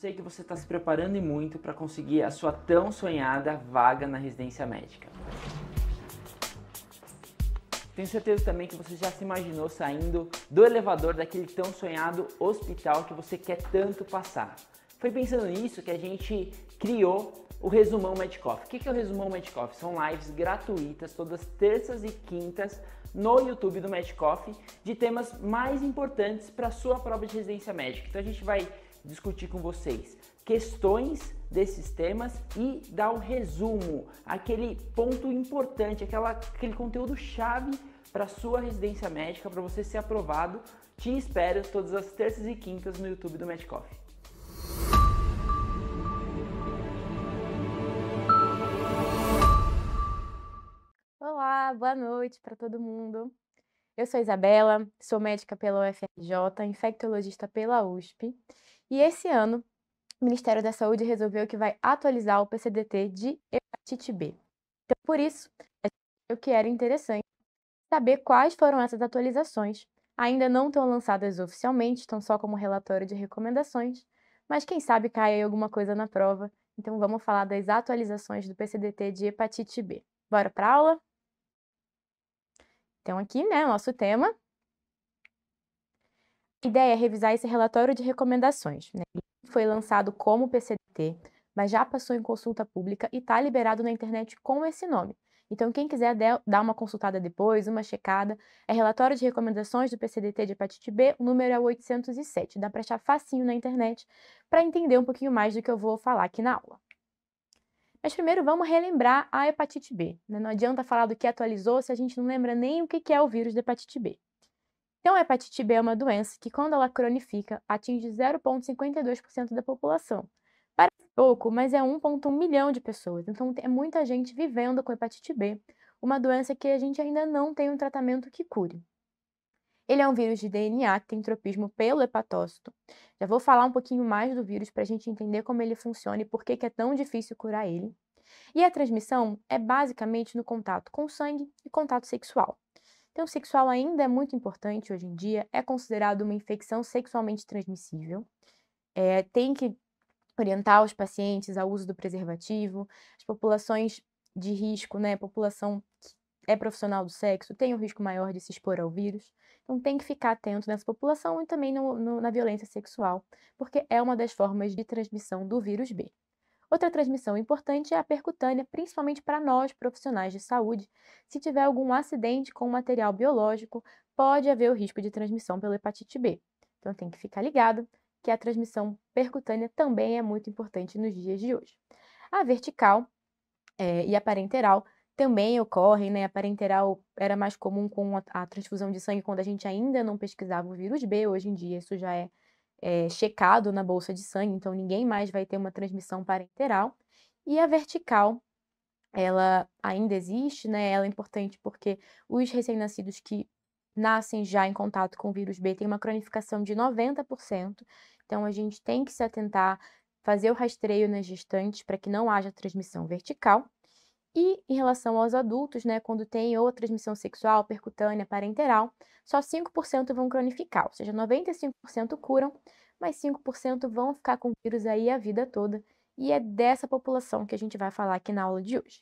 sei que você está se preparando e muito para conseguir a sua tão sonhada vaga na residência médica. Tenho certeza também que você já se imaginou saindo do elevador daquele tão sonhado hospital que você quer tanto passar. Foi pensando nisso que a gente criou o Resumão Medcoff. O que é o Resumão Medcoff? São lives gratuitas todas terças e quintas no YouTube do Medcoff de temas mais importantes para a sua prova de residência médica. Então a gente vai discutir com vocês questões desses temas e dar o um resumo, aquele ponto importante, aquela, aquele conteúdo chave para sua residência médica, para você ser aprovado. Te espero todas as terças e quintas no YouTube do Medcoff. Olá, boa noite para todo mundo. Eu sou Isabela, sou médica pela UFRJ, infectologista pela USP e esse ano, o Ministério da Saúde resolveu que vai atualizar o PCDT de hepatite B. Então, por isso, é o que era interessante saber quais foram essas atualizações. Ainda não estão lançadas oficialmente, estão só como relatório de recomendações, mas quem sabe caia aí alguma coisa na prova. Então vamos falar das atualizações do PCDT de hepatite B. Bora para aula? Então aqui, né, nosso tema, a ideia é revisar esse relatório de recomendações. Né? Foi lançado como PCDT, mas já passou em consulta pública e está liberado na internet com esse nome. Então, quem quiser dar uma consultada depois, uma checada, é relatório de recomendações do PCDT de hepatite B, o número é 807. Dá para achar facinho na internet para entender um pouquinho mais do que eu vou falar aqui na aula. Mas primeiro vamos relembrar a hepatite B. Né? Não adianta falar do que atualizou se a gente não lembra nem o que é o vírus da hepatite B. Então, a hepatite B é uma doença que, quando ela cronifica, atinge 0,52% da população. Parece pouco, mas é 1,1 milhão de pessoas, então é muita gente vivendo com hepatite B, uma doença que a gente ainda não tem um tratamento que cure. Ele é um vírus de DNA que tem tropismo pelo hepatócito. Já vou falar um pouquinho mais do vírus para a gente entender como ele funciona e por que, que é tão difícil curar ele. E a transmissão é basicamente no contato com sangue e contato sexual. Então, sexual ainda é muito importante hoje em dia, é considerado uma infecção sexualmente transmissível. É, tem que orientar os pacientes ao uso do preservativo. As populações de risco, né, população que é profissional do sexo, tem um risco maior de se expor ao vírus. Então tem que ficar atento nessa população e também no, no, na violência sexual, porque é uma das formas de transmissão do vírus B. Outra transmissão importante é a percutânea, principalmente para nós, profissionais de saúde. Se tiver algum acidente com material biológico, pode haver o risco de transmissão pela hepatite B. Então tem que ficar ligado que a transmissão percutânea também é muito importante nos dias de hoje. A vertical é, e a parenteral também ocorrem, né? A parenteral era mais comum com a, transfusão de sangue quando a gente ainda não pesquisava o vírus B, hoje em dia isso já é é, checado na bolsa de sangue, então ninguém mais vai ter uma transmissão parenteral. E a vertical, ela ainda existe, né? Ela é importante porque os recém-nascidos que nascem já em contato com o vírus B têm uma cronificação de 90%. Então a gente tem que se atentar, fazer o rastreio nas gestantes para que não haja transmissão vertical. E em relação aos adultos, né, quando tem ou transmissão sexual, percutânea, parenteral, só 5% vão cronificar, ou seja, 95% curam, mas 5% vão ficar com o vírus aí a vida toda, e é dessa população que a gente vai falar aqui na aula de hoje.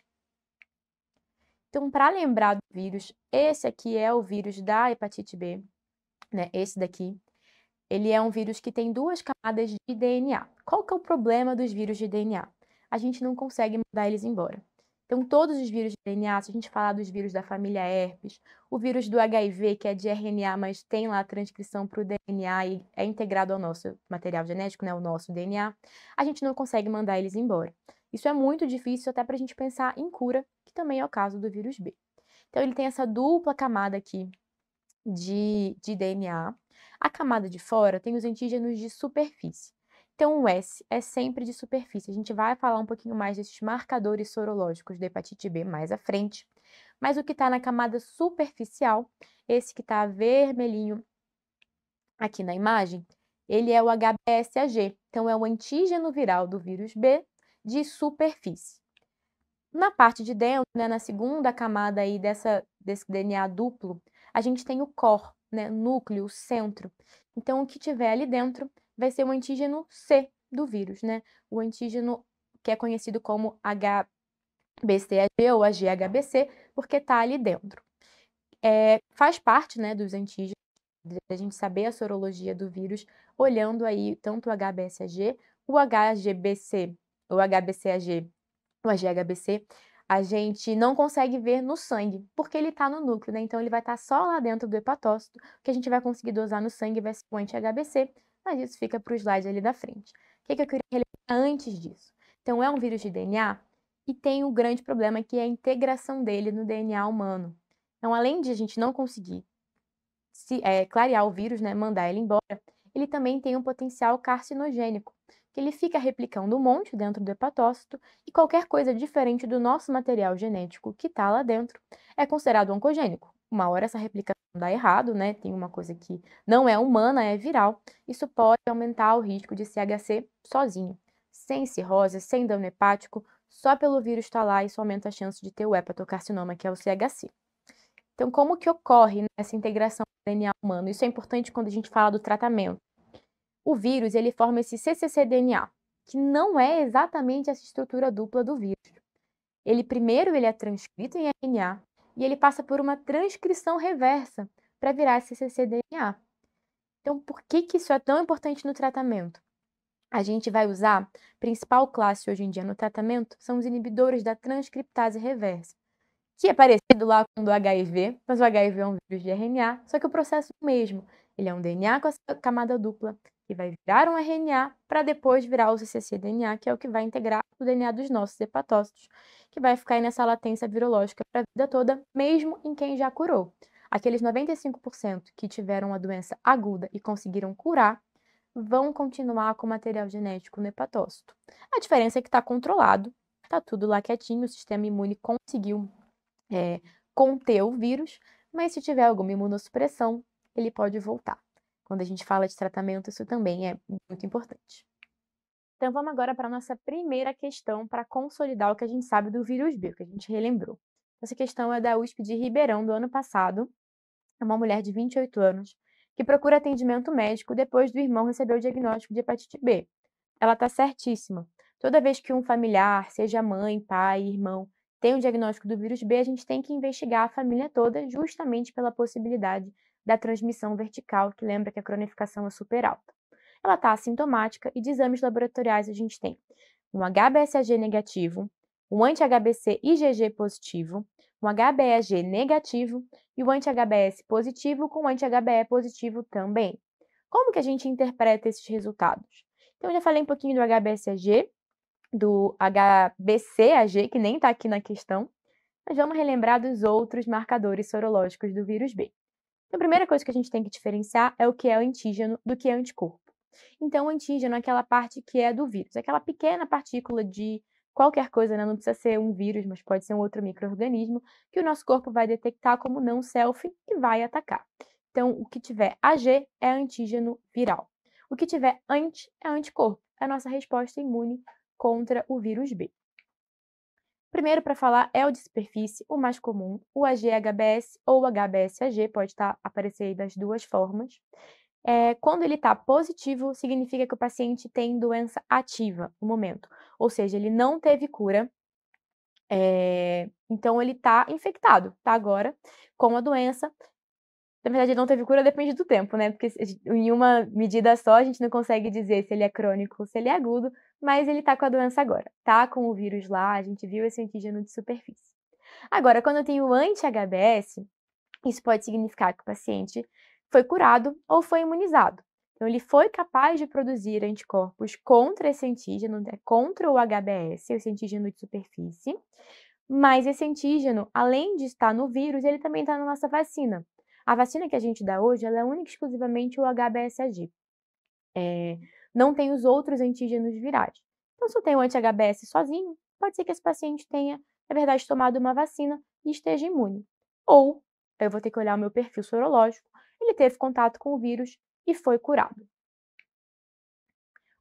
Então, para lembrar do vírus, esse aqui é o vírus da hepatite B, né? Esse daqui. Ele é um vírus que tem duas camadas de DNA. Qual que é o problema dos vírus de DNA? A gente não consegue mandar eles embora. Então, todos os vírus de DNA, se a gente falar dos vírus da família herpes, o vírus do HIV, que é de RNA, mas tem lá a transcrição para o DNA e é integrado ao nosso material genético, né, o nosso DNA, a gente não consegue mandar eles embora. Isso é muito difícil até para a gente pensar em cura, que também é o caso do vírus B. Então, ele tem essa dupla camada aqui de, de DNA. A camada de fora tem os antígenos de superfície. Então, o S é sempre de superfície. A gente vai falar um pouquinho mais desses marcadores sorológicos da hepatite B mais à frente. Mas o que está na camada superficial, esse que está vermelhinho aqui na imagem, ele é o HBsAg. Então, é o antígeno viral do vírus B de superfície. Na parte de dentro, né, na segunda camada aí dessa, desse DNA duplo, a gente tem o cor, né, núcleo, centro. Então, o que tiver ali dentro vai ser o antígeno C do vírus, né? O antígeno que é conhecido como HBCAG ou AGHBC, porque está ali dentro. É, faz parte né, dos antígenos, a gente saber a sorologia do vírus, olhando aí tanto o HBSAG, o HGBC, o HBCAG, o AGHBC, a gente não consegue ver no sangue, porque ele está no núcleo, né? Então ele vai estar tá só lá dentro do hepatócito, que a gente vai conseguir dosar no sangue vai ser o anti-HBC mas isso fica para o slide ali da frente. O que, que eu queria relembrar antes disso? Então, é um vírus de DNA e tem o um grande problema que é a integração dele no DNA humano. Então, além de a gente não conseguir se, é, clarear o vírus, né, mandar ele embora, ele também tem um potencial carcinogênico, que ele fica replicando um monte dentro do hepatócito e qualquer coisa diferente do nosso material genético que está lá dentro é considerado oncogênico, uma hora essa replicação dá errado, né? Tem uma coisa que não é humana, é viral. Isso pode aumentar o risco de CHC sozinho, sem cirrose, sem dano hepático, só pelo vírus estar tá lá, isso aumenta a chance de ter o hepatocarcinoma, que é o CHC. Então, como que ocorre né, essa integração do DNA humano? Isso é importante quando a gente fala do tratamento. O vírus, ele forma esse cccDNA, que não é exatamente essa estrutura dupla do vírus. Ele primeiro ele é transcrito em RNA, e ele passa por uma transcrição reversa para virar esse cccDNA. Então, por que, que isso é tão importante no tratamento? A gente vai usar, a principal classe hoje em dia no tratamento, são os inibidores da transcriptase reversa, que é parecido lá com o do HIV, mas o HIV é um vírus de RNA, só que o processo é o mesmo. Ele é um DNA com a camada dupla, que vai virar um RNA para depois virar o cccDNA, que é o que vai integrar o DNA dos nossos hepatócitos, que vai ficar aí nessa latência virológica para a vida toda, mesmo em quem já curou. Aqueles 95% que tiveram a doença aguda e conseguiram curar vão continuar com material genético no hepatócito. A diferença é que está controlado, está tudo lá quietinho, o sistema imune conseguiu é, conter o vírus, mas se tiver alguma imunossupressão, ele pode voltar. Quando a gente fala de tratamento, isso também é muito importante. Então vamos agora para a nossa primeira questão para consolidar o que a gente sabe do vírus B, que a gente relembrou. Essa questão é da USP de Ribeirão do ano passado. É uma mulher de 28 anos que procura atendimento médico depois do irmão receber o diagnóstico de hepatite B. Ela está certíssima. Toda vez que um familiar, seja mãe, pai, irmão, tem o diagnóstico do vírus B, a gente tem que investigar a família toda justamente pela possibilidade da transmissão vertical, que lembra que a cronificação é super alta. Ela está assintomática e de exames laboratoriais a gente tem um HBsAg negativo, um anti-HBC IgG positivo, um HBEG negativo e o anti-HBS positivo com anti-HBE positivo também. Como que a gente interpreta esses resultados? Então, eu já falei um pouquinho do HBsAg, do HBCAG, que nem está aqui na questão, mas vamos relembrar dos outros marcadores sorológicos do vírus B. A primeira coisa que a gente tem que diferenciar é o que é antígeno do que é anticorpo. Então, o antígeno é aquela parte que é do vírus, é aquela pequena partícula de qualquer coisa, né? não precisa ser um vírus, mas pode ser um outro microorganismo, que o nosso corpo vai detectar como não self e vai atacar. Então, o que tiver AG é antígeno viral. O que tiver anti é anticorpo, é a nossa resposta imune contra o vírus B. Primeiro para falar é o de superfície, o mais comum, o AGHBS ou HBS-AG, pode tá, aparecer aí das duas formas. É, quando ele está positivo, significa que o paciente tem doença ativa no momento, ou seja, ele não teve cura, é, então ele está infectado, está agora com a doença na verdade ele não teve cura depende do tempo, né? Porque em uma medida só a gente não consegue dizer se ele é crônico ou se ele é agudo, mas ele tá com a doença agora, tá com o vírus lá, a gente viu esse antígeno de superfície. Agora, quando eu tenho anti-HBS, isso pode significar que o paciente foi curado ou foi imunizado. Então, ele foi capaz de produzir anticorpos contra esse antígeno, né, contra o HBS, esse antígeno de superfície, mas esse antígeno, além de estar no vírus, ele também está na nossa vacina. A vacina que a gente dá hoje, ela é única e exclusivamente o HBsAg. É, uhum. não tem os outros antígenos virais. Então, se eu tenho anti-HBs sozinho, pode ser que esse paciente tenha, na verdade, tomado uma vacina e esteja imune. Ou, eu vou ter que olhar o meu perfil sorológico, ele teve contato com o vírus e foi curado.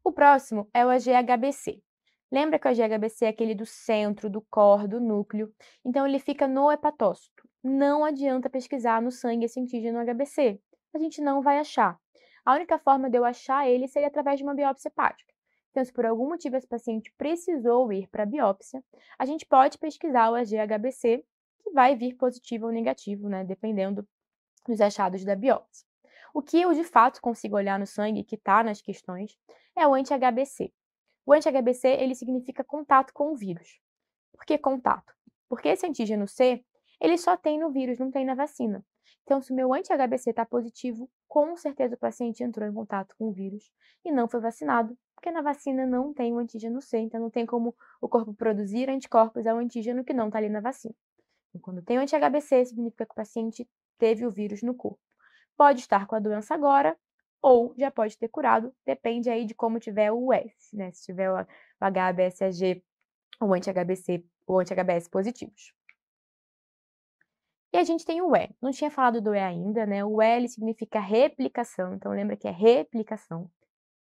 O próximo é o AGHBC. Lembra que o AGHBC é aquele do centro, do core, do núcleo? Então, ele fica no hepatócito não adianta pesquisar no sangue esse antígeno HBC. A gente não vai achar. A única forma de eu achar ele seria através de uma biópsia hepática. Então, se por algum motivo esse paciente precisou ir para a biópsia, a gente pode pesquisar o AGHBC, que vai vir positivo ou negativo, né, dependendo dos achados da biópsia. O que eu de fato consigo olhar no sangue, que está nas questões, é o anti-HBC. O anti-HBC ele significa contato com o vírus. Por que contato? Porque esse antígeno C ele só tem no vírus, não tem na vacina. Então, se o meu anti-HBC está positivo, com certeza o paciente entrou em contato com o vírus e não foi vacinado, porque na vacina não tem o antígeno C, então não tem como o corpo produzir anticorpos ao antígeno que não está ali na vacina. Então, quando tem o anti-HBC, significa que o paciente teve o vírus no corpo. Pode estar com a doença agora ou já pode ter curado, depende aí de como tiver o S, né? Se tiver o HBsAg ou anti-HBC ou anti-HBs positivos. E a gente tem o E. Não tinha falado do E ainda, né? O E ele significa replicação, então lembra que é replicação.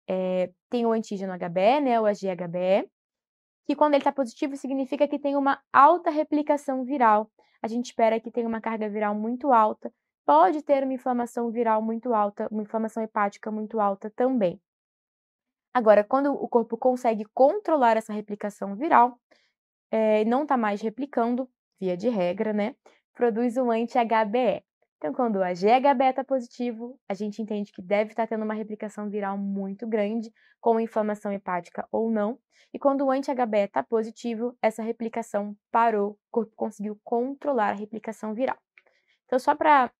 É, tem o antígeno HBE, né? O AGHBE, que quando ele está positivo significa que tem uma alta replicação viral. A gente espera que tenha uma carga viral muito alta, pode ter uma inflamação viral muito alta, uma inflamação hepática muito alta também. Agora, quando o corpo consegue controlar essa replicação viral, é, não está mais replicando, via de regra, né? produz o anti-HBE. Então, quando o AGHB está positivo, a gente entende que deve estar tá tendo uma replicação viral muito grande, com inflamação hepática ou não. E quando o anti-HBE está positivo, essa replicação parou, o corpo conseguiu controlar a replicação viral. Então, só para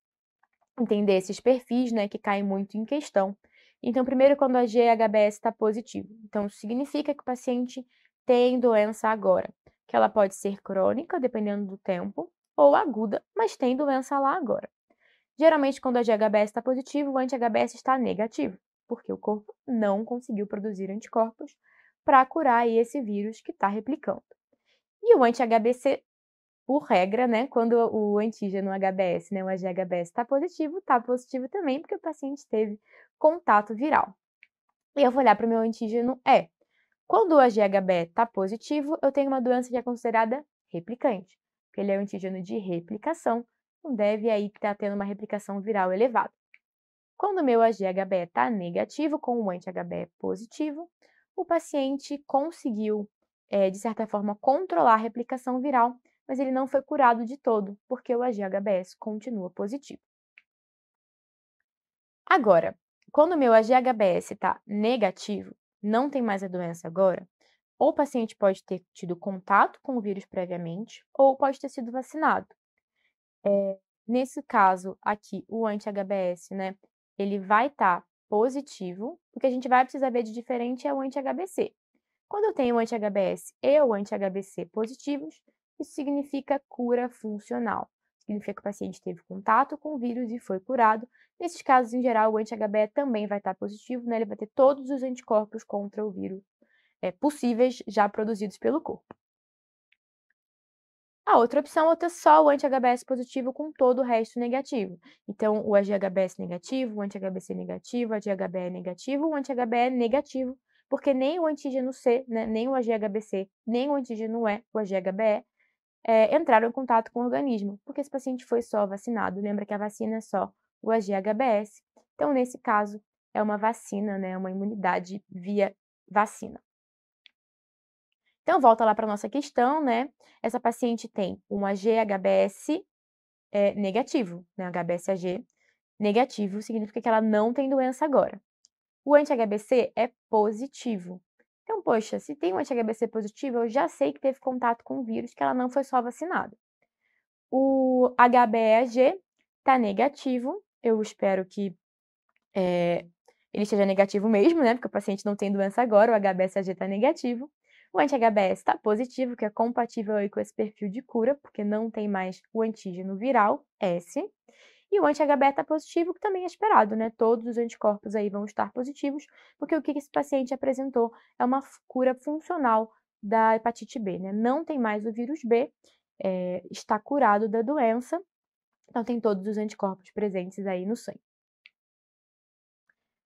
entender esses perfis, né, que caem muito em questão. Então, primeiro, quando a GHBS está positivo. Então, significa que o paciente tem doença agora, que ela pode ser crônica, dependendo do tempo, ou aguda, mas tem doença lá agora. Geralmente, quando a GHBS está positivo, o anti-HBS está negativo, porque o corpo não conseguiu produzir anticorpos para curar esse vírus que está replicando. E o anti-HBC, por regra, né, quando o antígeno HBS, né, o AGHBS está positivo, está positivo também porque o paciente teve contato viral. E eu vou olhar para o meu antígeno E. É, quando o AGHB está positivo, eu tenho uma doença que é considerada replicante porque ele é um antígeno de replicação, não deve aí estar tá tendo uma replicação viral elevada. Quando o meu AGHB está negativo com o anti-HB positivo, o paciente conseguiu, é, de certa forma, controlar a replicação viral, mas ele não foi curado de todo, porque o AGHBS continua positivo. Agora, quando o meu AGHBS está negativo, não tem mais a doença agora, ou o paciente pode ter tido contato com o vírus previamente, ou pode ter sido vacinado. É, nesse caso aqui, o anti-HBS, né, ele vai estar tá positivo, o que a gente vai precisar ver de diferente é o anti-HBC. Quando eu tenho o anti-HBS e o anti-HBC positivos, isso significa cura funcional. Significa que o paciente teve contato com o vírus e foi curado. Nesses casos, em geral, o anti-HBE também vai estar tá positivo, né? Ele vai ter todos os anticorpos contra o vírus é, possíveis já produzidos pelo corpo. A outra opção é só o anti-HBS positivo com todo o resto negativo. Então, o anti-HBS negativo, o anti-HBC negativo, o anti-HBE negativo, o anti-HBE negativo, porque nem o antígeno C, né, nem o AGHBC, nem o antígeno E, o AGHBE, é, entraram em contato com o organismo, porque esse paciente foi só vacinado. Lembra que a vacina é só o AGHBS. Então, nesse caso, é uma vacina, né, uma imunidade via vacina. Então, volta lá para nossa questão, né? Essa paciente tem um GHBS é, eh, negativo, né? HBSAG negativo significa que ela não tem doença agora. O anti-HBC é positivo. Então, poxa, se tem um anti-HBC positivo, eu já sei que teve contato com o vírus, que ela não foi só vacinada. O HBEG está negativo, eu espero que é, ele esteja negativo mesmo, né? Porque o paciente não tem doença agora, o HBSAG está negativo. O anti-HBs está positivo, que é compatível aí com esse perfil de cura, porque não tem mais o antígeno viral S. E o anti-HB está positivo, que também é esperado, né? Todos os anticorpos aí vão estar positivos, porque o que esse paciente apresentou é uma cura funcional da hepatite B, né? Não tem mais o vírus B, é, está curado da doença, então tem todos os anticorpos presentes aí no sangue.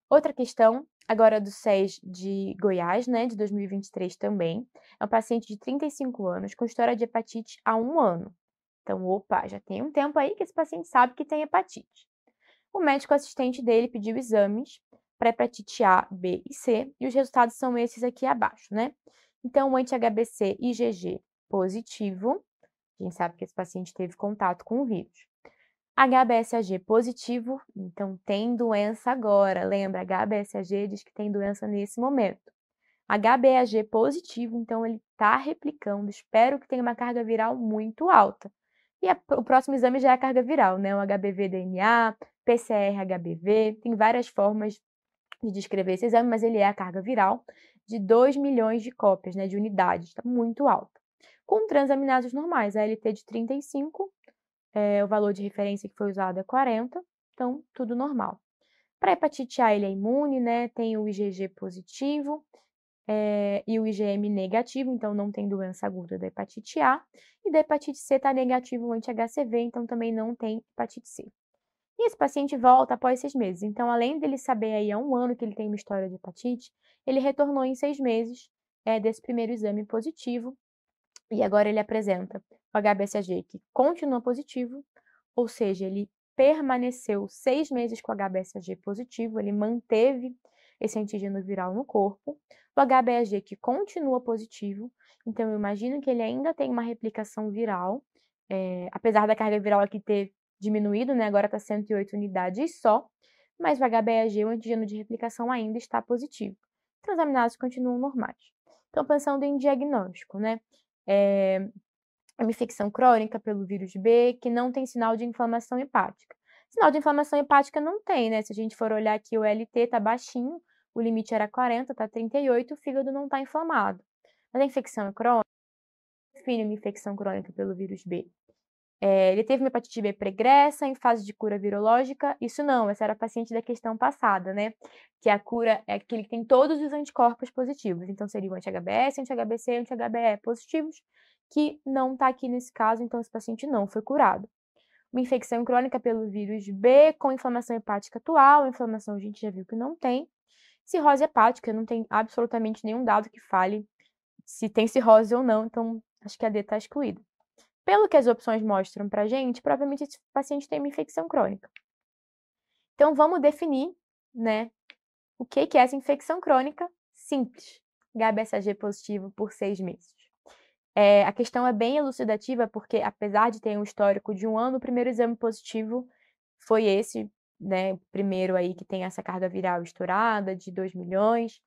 Outra questão agora do SES de Goiás, né, de 2023 também. É um paciente de 35 anos com história de hepatite há um ano. Então, opa, já tem um tempo aí que esse paciente sabe que tem hepatite. O médico assistente dele pediu exames para hepatite A, B e C, e os resultados são esses aqui abaixo, né? Então, o anti-HBC IgG positivo, a gente sabe que esse paciente teve contato com o vírus. HBSAG positivo, então tem doença agora. Lembra, HBSAG diz que tem doença nesse momento. HBAG positivo, então ele está replicando. Espero que tenha uma carga viral muito alta. E a, o próximo exame já é a carga viral, né? O HBV DNA, PCR HBV, tem várias formas de descrever esse exame, mas ele é a carga viral de 2 milhões de cópias, né, de unidades, está muito alta. Com transaminases normais, a LT de 35 é, o valor de referência que foi usado é 40, então tudo normal. Para hepatite A, ele é imune, né? Tem o IgG positivo é, e o IgM negativo, então não tem doença aguda da hepatite A. E da hepatite C está negativo o anti-HCV, então também não tem hepatite C. E esse paciente volta após seis meses. Então, além dele saber aí há um ano que ele tem uma história de hepatite, ele retornou em seis meses é, desse primeiro exame positivo e agora ele apresenta o HBSAG que continua positivo, ou seja, ele permaneceu seis meses com o HBSAG positivo, ele manteve esse antígeno viral no corpo, o HBAG que continua positivo, então eu imagino que ele ainda tem uma replicação viral, é, apesar da carga viral aqui ter diminuído, né, agora está 108 unidades só, mas o HBAG, o antígeno de replicação, ainda está positivo. Transaminases então continuam normais. Então, pensando em diagnóstico, né? é, eh, uma infecção crônica pelo vírus B, que não tem sinal de inflamação hepática. Sinal de inflamação hepática não tem, né? Se a gente for olhar aqui, o LT tá baixinho, o limite era 40, tá 38, o fígado não tá inflamado. Mas a infecção crônica, define uma infecção crônica pelo vírus B? É, ele teve uma hepatite B pregressa, em fase de cura virológica. Isso não, essa era a paciente da questão passada, né? Que a cura é aquele que tem todos os anticorpos positivos. Então, seria o anti-HBS, anti-HBC, anti-HBE positivos, que não está aqui nesse caso, então esse paciente não foi curado. Uma infecção crônica pelo vírus B com inflamação hepática atual, inflamação a gente já viu que não tem. Cirrose hepática, não tem absolutamente nenhum dado que fale se tem cirrose ou não, então acho que a D está excluída. Pelo que as opções mostram para a gente, provavelmente esse paciente tem uma infecção crônica. Então, vamos definir, né, o que é essa infecção crônica simples, HBSAG positivo por seis meses. É, a questão é bem elucidativa, porque apesar de ter um histórico de um ano, o primeiro exame positivo foi esse, né, primeiro aí que tem essa carga viral estourada de 2 milhões.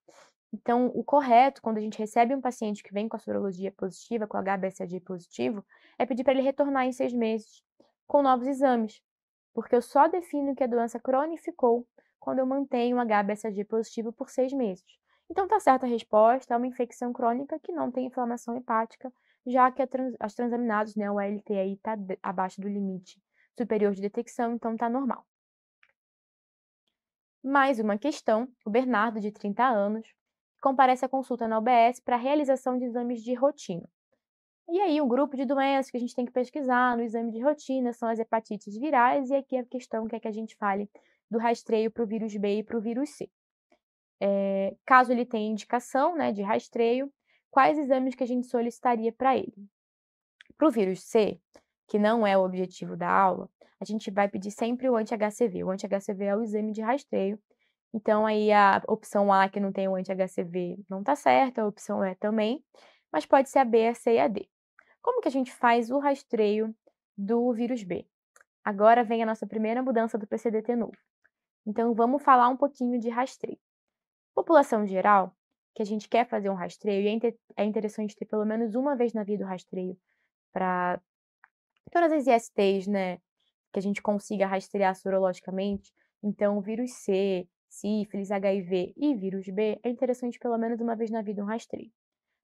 Então, o correto, quando a gente recebe um paciente que vem com a sorologia positiva, com HBSAG positivo, é pedir para ele retornar em seis meses com novos exames, porque eu só defino que a doença cronificou quando eu mantenho o HBSAG positivo por seis meses. Então, está certa a resposta, é uma infecção crônica que não tem inflamação hepática, já que trans, as transaminadas, né, o ALT aí está abaixo do limite superior de detecção, então está normal. Mais uma questão, o Bernardo, de 30 anos, comparece à consulta na OBS para realização de exames de rotina. E aí, o um grupo de doenças que a gente tem que pesquisar no exame de rotina são as hepatites virais, e aqui a questão que é que a gente fale do rastreio para o vírus B e para o vírus C. É, caso ele tenha indicação né, de rastreio, quais exames que a gente solicitaria para ele? Para o vírus C, que não é o objetivo da aula, a gente vai pedir sempre o anti-HCV. O anti-HCV é o exame de rastreio então, aí a opção A, que não tem o anti-HCV, não está certa, a opção E também, mas pode ser a B, a C e a D. Como que a gente faz o rastreio do vírus B? Agora vem a nossa primeira mudança do PCDT novo. Então, vamos falar um pouquinho de rastreio. População geral, que a gente quer fazer um rastreio, e é, é interessante ter pelo menos uma vez na vida o rastreio para todas as ISTs, né, que a gente consiga rastrear sorologicamente. Então, vírus C, sífilis, HIV e vírus B, é interessante pelo menos uma vez na vida um rastreio.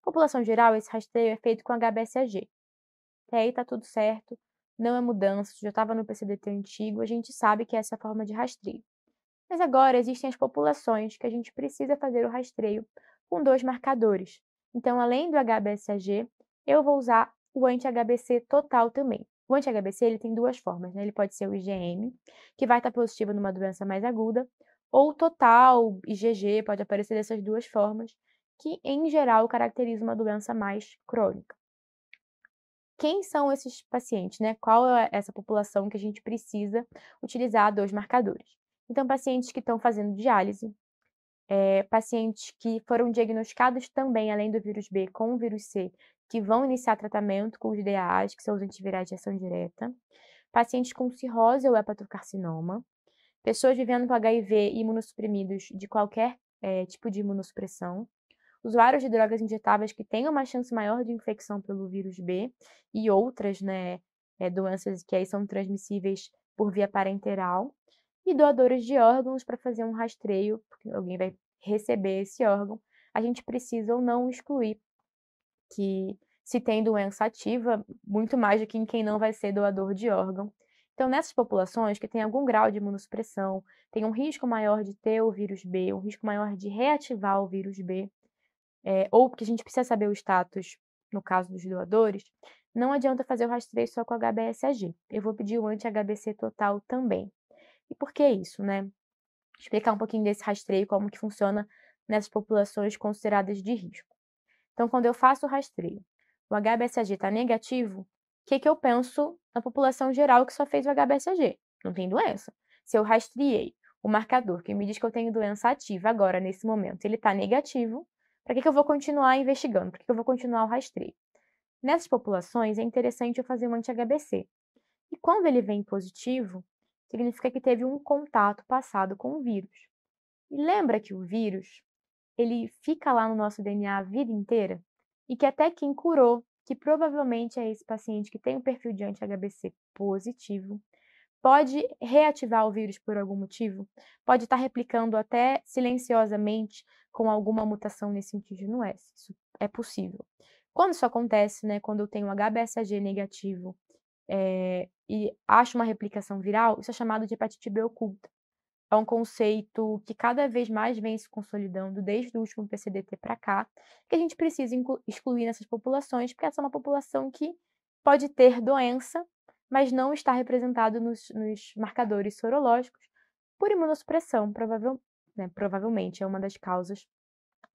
População geral, esse rastreio é feito com HBSAG. Até aí tá tudo certo, não é mudança, já estava no PCDT antigo, a gente sabe que é essa forma de rastreio. Mas agora existem as populações que a gente precisa fazer o rastreio com dois marcadores. Então, além do HBSAG, eu vou usar o anti-HBC total também. O anti-HBC ele tem duas formas, né? Ele pode ser o IgM, que vai estar tá positivo numa doença mais aguda, ou total, IgG, pode aparecer dessas duas formas, que em geral caracteriza uma doença mais crônica. Quem são esses pacientes, né? Qual é essa população que a gente precisa utilizar dois marcadores? Então, pacientes que estão fazendo diálise, é, pacientes que foram diagnosticados também, além do vírus B, com o vírus C, que vão iniciar tratamento com os DAAs, que são os antivirais de ação direta, pacientes com cirrose ou hepatocarcinoma, pessoas vivendo com HIV e imunossuprimidos de qualquer é, tipo de imunossupressão, usuários de drogas injetáveis que tenham uma chance maior de infecção pelo vírus B e outras né, é, doenças que aí são transmissíveis por via parenteral, e doadores de órgãos para fazer um rastreio, porque alguém vai receber esse órgão, a gente precisa ou não excluir que se tem doença ativa, muito mais do que em quem não vai ser doador de órgão. Então, nessas populações que têm algum grau de imunossupressão, tem um risco maior de ter o vírus B, um risco maior de reativar o vírus B, é, ou porque a gente precisa saber o status, no caso dos doadores, não adianta fazer o rastreio só com HBsAg. Eu vou pedir o anti-HBC total também. E por que isso, né? Explicar um pouquinho desse rastreio, como que funciona nessas populações consideradas de risco. Então, quando eu faço o rastreio, o HBsAg está negativo, o que, que eu penso na população geral que só fez o HBCG? Não tem doença. Se eu rastreei o marcador que me diz que eu tenho doença ativa agora, nesse momento, ele está negativo, para que, que eu vou continuar investigando? Para que, que eu vou continuar o rastreio? Nessas populações, é interessante eu fazer um anti-HBC. E quando ele vem positivo, significa que teve um contato passado com o vírus. E lembra que o vírus, ele fica lá no nosso DNA a vida inteira? E que até quem curou que provavelmente é esse paciente que tem um perfil de anti-HBC positivo, pode reativar o vírus por algum motivo, pode estar tá replicando até silenciosamente com alguma mutação nesse antígeno S. Isso é possível. Quando isso acontece, né, quando eu tenho HBsAg negativo é, e acho uma replicação viral, isso é chamado de hepatite B oculta é um conceito que cada vez mais vem se consolidando desde o último PCDT para cá, que a gente precisa excluir nessas populações, porque essa é uma população que pode ter doença, mas não está representado nos, nos marcadores sorológicos por imunossupressão, provável, né, provavelmente é uma das causas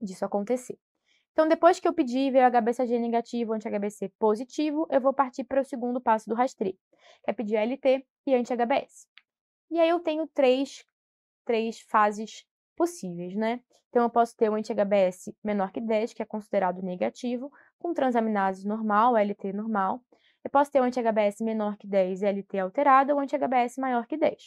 disso acontecer. Então, depois que eu pedi veio HBCG negativo, anti-HBC positivo, eu vou partir para o segundo passo do rastreio, que é pedir LT e anti-HBS. E aí eu tenho três três fases possíveis, né? Então, eu posso ter um anti-HBS menor que 10, que é considerado negativo, com transaminase normal, LT normal. Eu posso ter um anti-HBS menor que 10, LT alterado, ou anti-HBS maior que 10.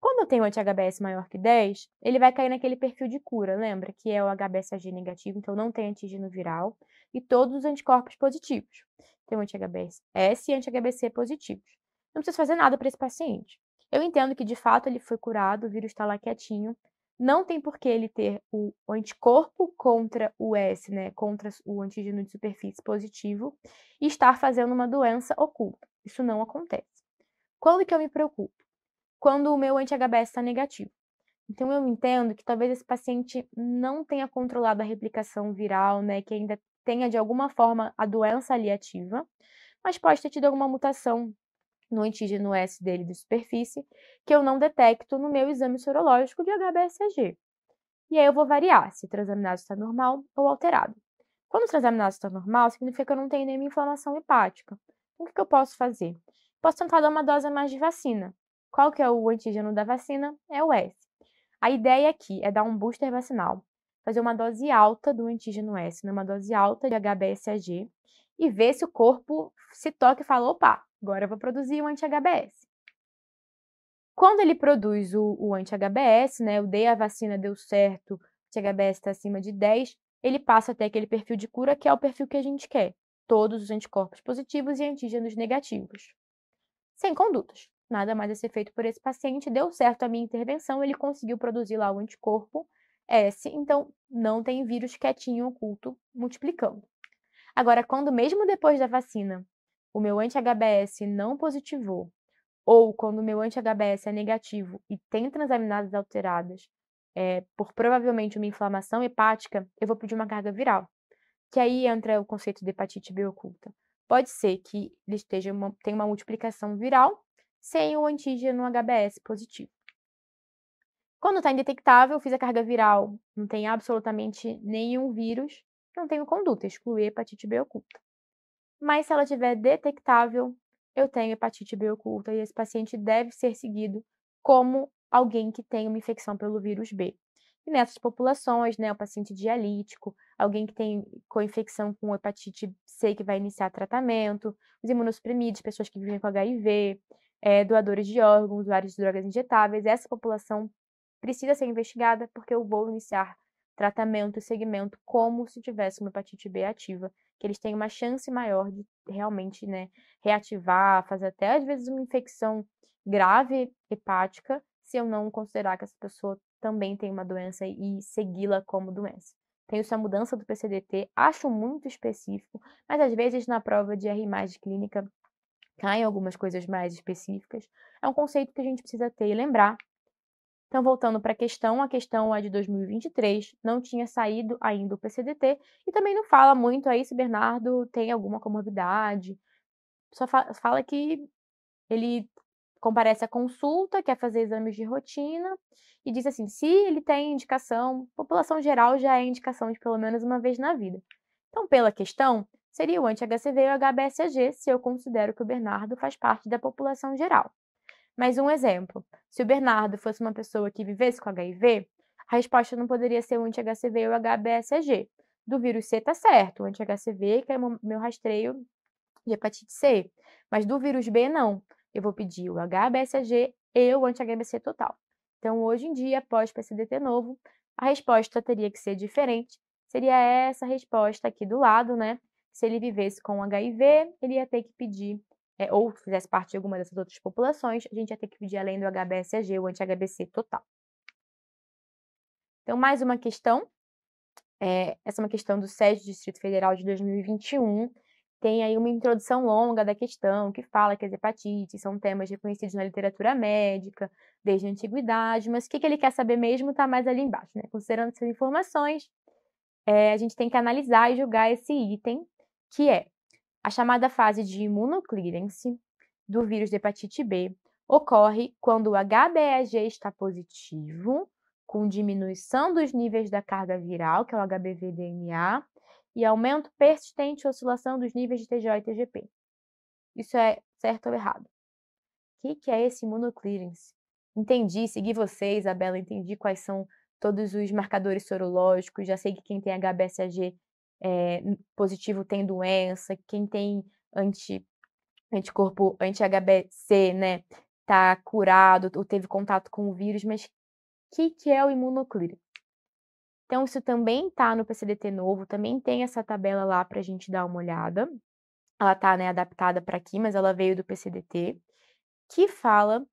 Quando eu tenho um anti-HBS maior que 10, ele vai cair naquele perfil de cura, lembra? Que é o HBsAg negativo, então não tem antígeno viral, e todos os anticorpos positivos. Tem o anti-HBS S e anti-HBC positivos. Não preciso fazer nada para esse paciente. Eu entendo que de fato ele foi curado, o vírus está lá quietinho. Não tem por que ele ter o anticorpo contra o S, né, contra o antígeno de superfície positivo, e estar fazendo uma doença oculta. Isso não acontece. Quando que eu me preocupo? Quando o meu anti-HBs está negativo. Então eu entendo que talvez esse paciente não tenha controlado a replicação viral, né, que ainda tenha de alguma forma a doença ali ativa, mas pode ter tido alguma mutação no antígeno S dele de superfície, que eu não detecto no meu exame sorológico de HBSAg. E aí eu vou variar se o transaminase está normal ou alterado. Quando o transaminase está normal, significa que eu não tenho nenhuma inflamação hepática. Então, o que, que eu posso fazer? Posso tentar dar uma dose a mais de vacina. Qual que é o antígeno da vacina? É o S. A ideia aqui é dar um booster vacinal, fazer uma dose alta do antígeno S, numa dose alta de HBsAg, e ver se o corpo se toca e fala: opa, agora eu vou produzir um anti-HBS. Quando ele produz o, o anti-HBS, né, eu dei a vacina, deu certo, o anti-HBS está acima de 10, ele passa até aquele perfil de cura que é o perfil que a gente quer, todos os anticorpos positivos e antígenos negativos. Sem condutas, nada mais a ser feito por esse paciente, deu certo a minha intervenção, ele conseguiu produzir lá o anticorpo S, então não tem vírus quietinho oculto multiplicando. Agora, quando mesmo depois da vacina o meu anti-HBS não positivou, ou quando o meu anti-HBS é negativo e tem transaminases alteradas, é, por provavelmente uma inflamação hepática, eu vou pedir uma carga viral. Que aí entra o conceito de hepatite B oculta. Pode ser que ele esteja uma, tenha uma multiplicação viral sem o antígeno HBS positivo. Quando está indetectável, eu fiz a carga viral, não tem absolutamente nenhum vírus, não tenho conduta, excluí hepatite B oculta. Mas se ela tiver detectável, eu tenho hepatite B oculta e esse paciente deve ser seguido como alguém que tem uma infecção pelo vírus B. E nessas populações, né, o paciente dialítico, alguém que tem co-infecção com hepatite C que vai iniciar tratamento, os imunossuprimidos, pessoas que vivem com HIV, é, eh, doadores de órgãos, usuários de drogas injetáveis, essa população precisa ser investigada porque eu vou iniciar tratamento e segmento como se tivesse uma hepatite B ativa, que eles têm uma chance maior de realmente né, reativar, fazer até às vezes uma infecção grave hepática, se eu não considerar que essa pessoa também tem uma doença e segui-la como doença. Tem essa mudança do PCDT, acho muito específico, mas às vezes na prova de R mais de clínica caem algumas coisas mais específicas. É um conceito que a gente precisa ter e lembrar então, voltando para a questão, a questão é de 2023, não tinha saído ainda o PCDT e também não fala muito aí se Bernardo tem alguma comorbidade. Só fala que ele comparece à consulta, quer fazer exames de rotina e diz assim: se ele tem indicação, população geral já é indicação de pelo menos uma vez na vida. Então, pela questão, seria o anti-HCV e o HBSAG se eu considero que o Bernardo faz parte da população geral. Mas um exemplo: se o Bernardo fosse uma pessoa que vivesse com HIV, a resposta não poderia ser o anti-HCV ou o HBSG. Do vírus C tá certo, o anti-HCV, que é meu rastreio de hepatite C. Mas do vírus B, não. Eu vou pedir o HBSG e o anti-HBC total. Então, hoje em dia, após PCDT novo, a resposta teria que ser diferente. Seria essa resposta aqui do lado, né? Se ele vivesse com HIV, ele ia ter que pedir é, ou fizesse parte de alguma dessas outras populações, a gente ia ter que pedir além do HBSAG o anti-HBC total. Então, mais uma questão. É, essa é uma questão do SED Distrito Federal de 2021. Tem aí uma introdução longa da questão, que fala que as hepatites são temas reconhecidos na literatura médica desde a antiguidade, mas o que, que ele quer saber mesmo está mais ali embaixo. Né? Considerando essas informações, é, a gente tem que analisar e julgar esse item, que é a chamada fase de imunoclearance do vírus de hepatite B ocorre quando o HBEG está positivo, com diminuição dos níveis da carga viral, que é o HBV-DNA, e aumento persistente e oscilação dos níveis de TGO e TGP. Isso é certo ou errado? O que, que é esse imunoclearance? Entendi, segui você, Isabela, entendi quais são todos os marcadores sorológicos, já sei que quem tem HBSAG é, positivo tem doença, quem tem anti, anticorpo anti-HBC, né, tá curado ou teve contato com o vírus, mas o que, que é o imunoclírico? Então, isso também tá no PCDT novo, também tem essa tabela lá para a gente dar uma olhada. Ela tá né, adaptada para aqui, mas ela veio do PCDT, que fala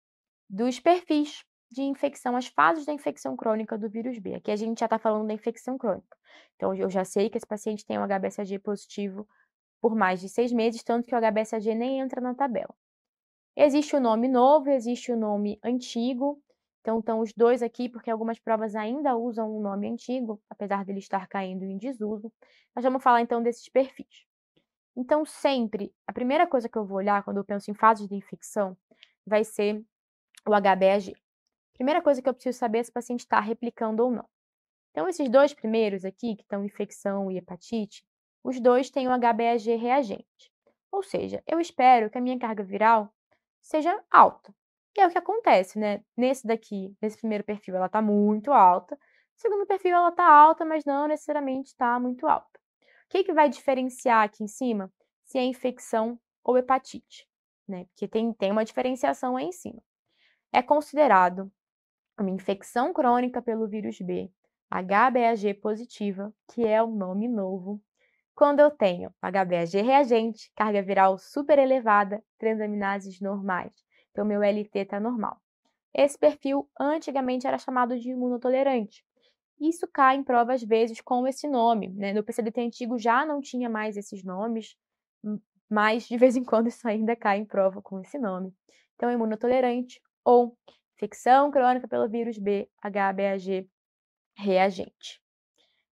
dos perfis de infecção, as fases da infecção crônica do vírus B. Aqui a gente já está falando da infecção crônica. Então, eu já sei que esse paciente tem um HBsAg positivo por mais de seis meses, tanto que o HBsAg nem entra na tabela. Existe o nome novo, existe o nome antigo. Então, estão os dois aqui, porque algumas provas ainda usam o nome antigo, apesar dele estar caindo em desuso. Nós vamos falar então desses perfis. Então, sempre, a primeira coisa que eu vou olhar quando eu penso em fases de infecção vai ser o HBAG. Primeira coisa que eu preciso saber é se o paciente está replicando ou não. Então, esses dois primeiros aqui, que estão infecção e hepatite, os dois têm o HBAG reagente. Ou seja, eu espero que a minha carga viral seja alta. E é o que acontece, né? Nesse daqui, nesse primeiro perfil, ela está muito alta. segundo perfil, ela está alta, mas não necessariamente está muito alta. O que, que vai diferenciar aqui em cima se é infecção ou hepatite? Né? Porque tem, tem uma diferenciação aí em cima. É considerado uma infecção crônica pelo vírus B, HBAG positiva, que é um nome novo, quando eu tenho HBAG reagente, carga viral super elevada, transaminases normais. Então, meu LT está normal. Esse perfil antigamente era chamado de imunotolerante. Isso cai em prova às vezes com esse nome. Né? No PCDT antigo já não tinha mais esses nomes, hum, mas de vez em quando isso ainda cai em prova com esse nome. Então, é imunotolerante ou infecção crônica pelo vírus B, HBAG reagente.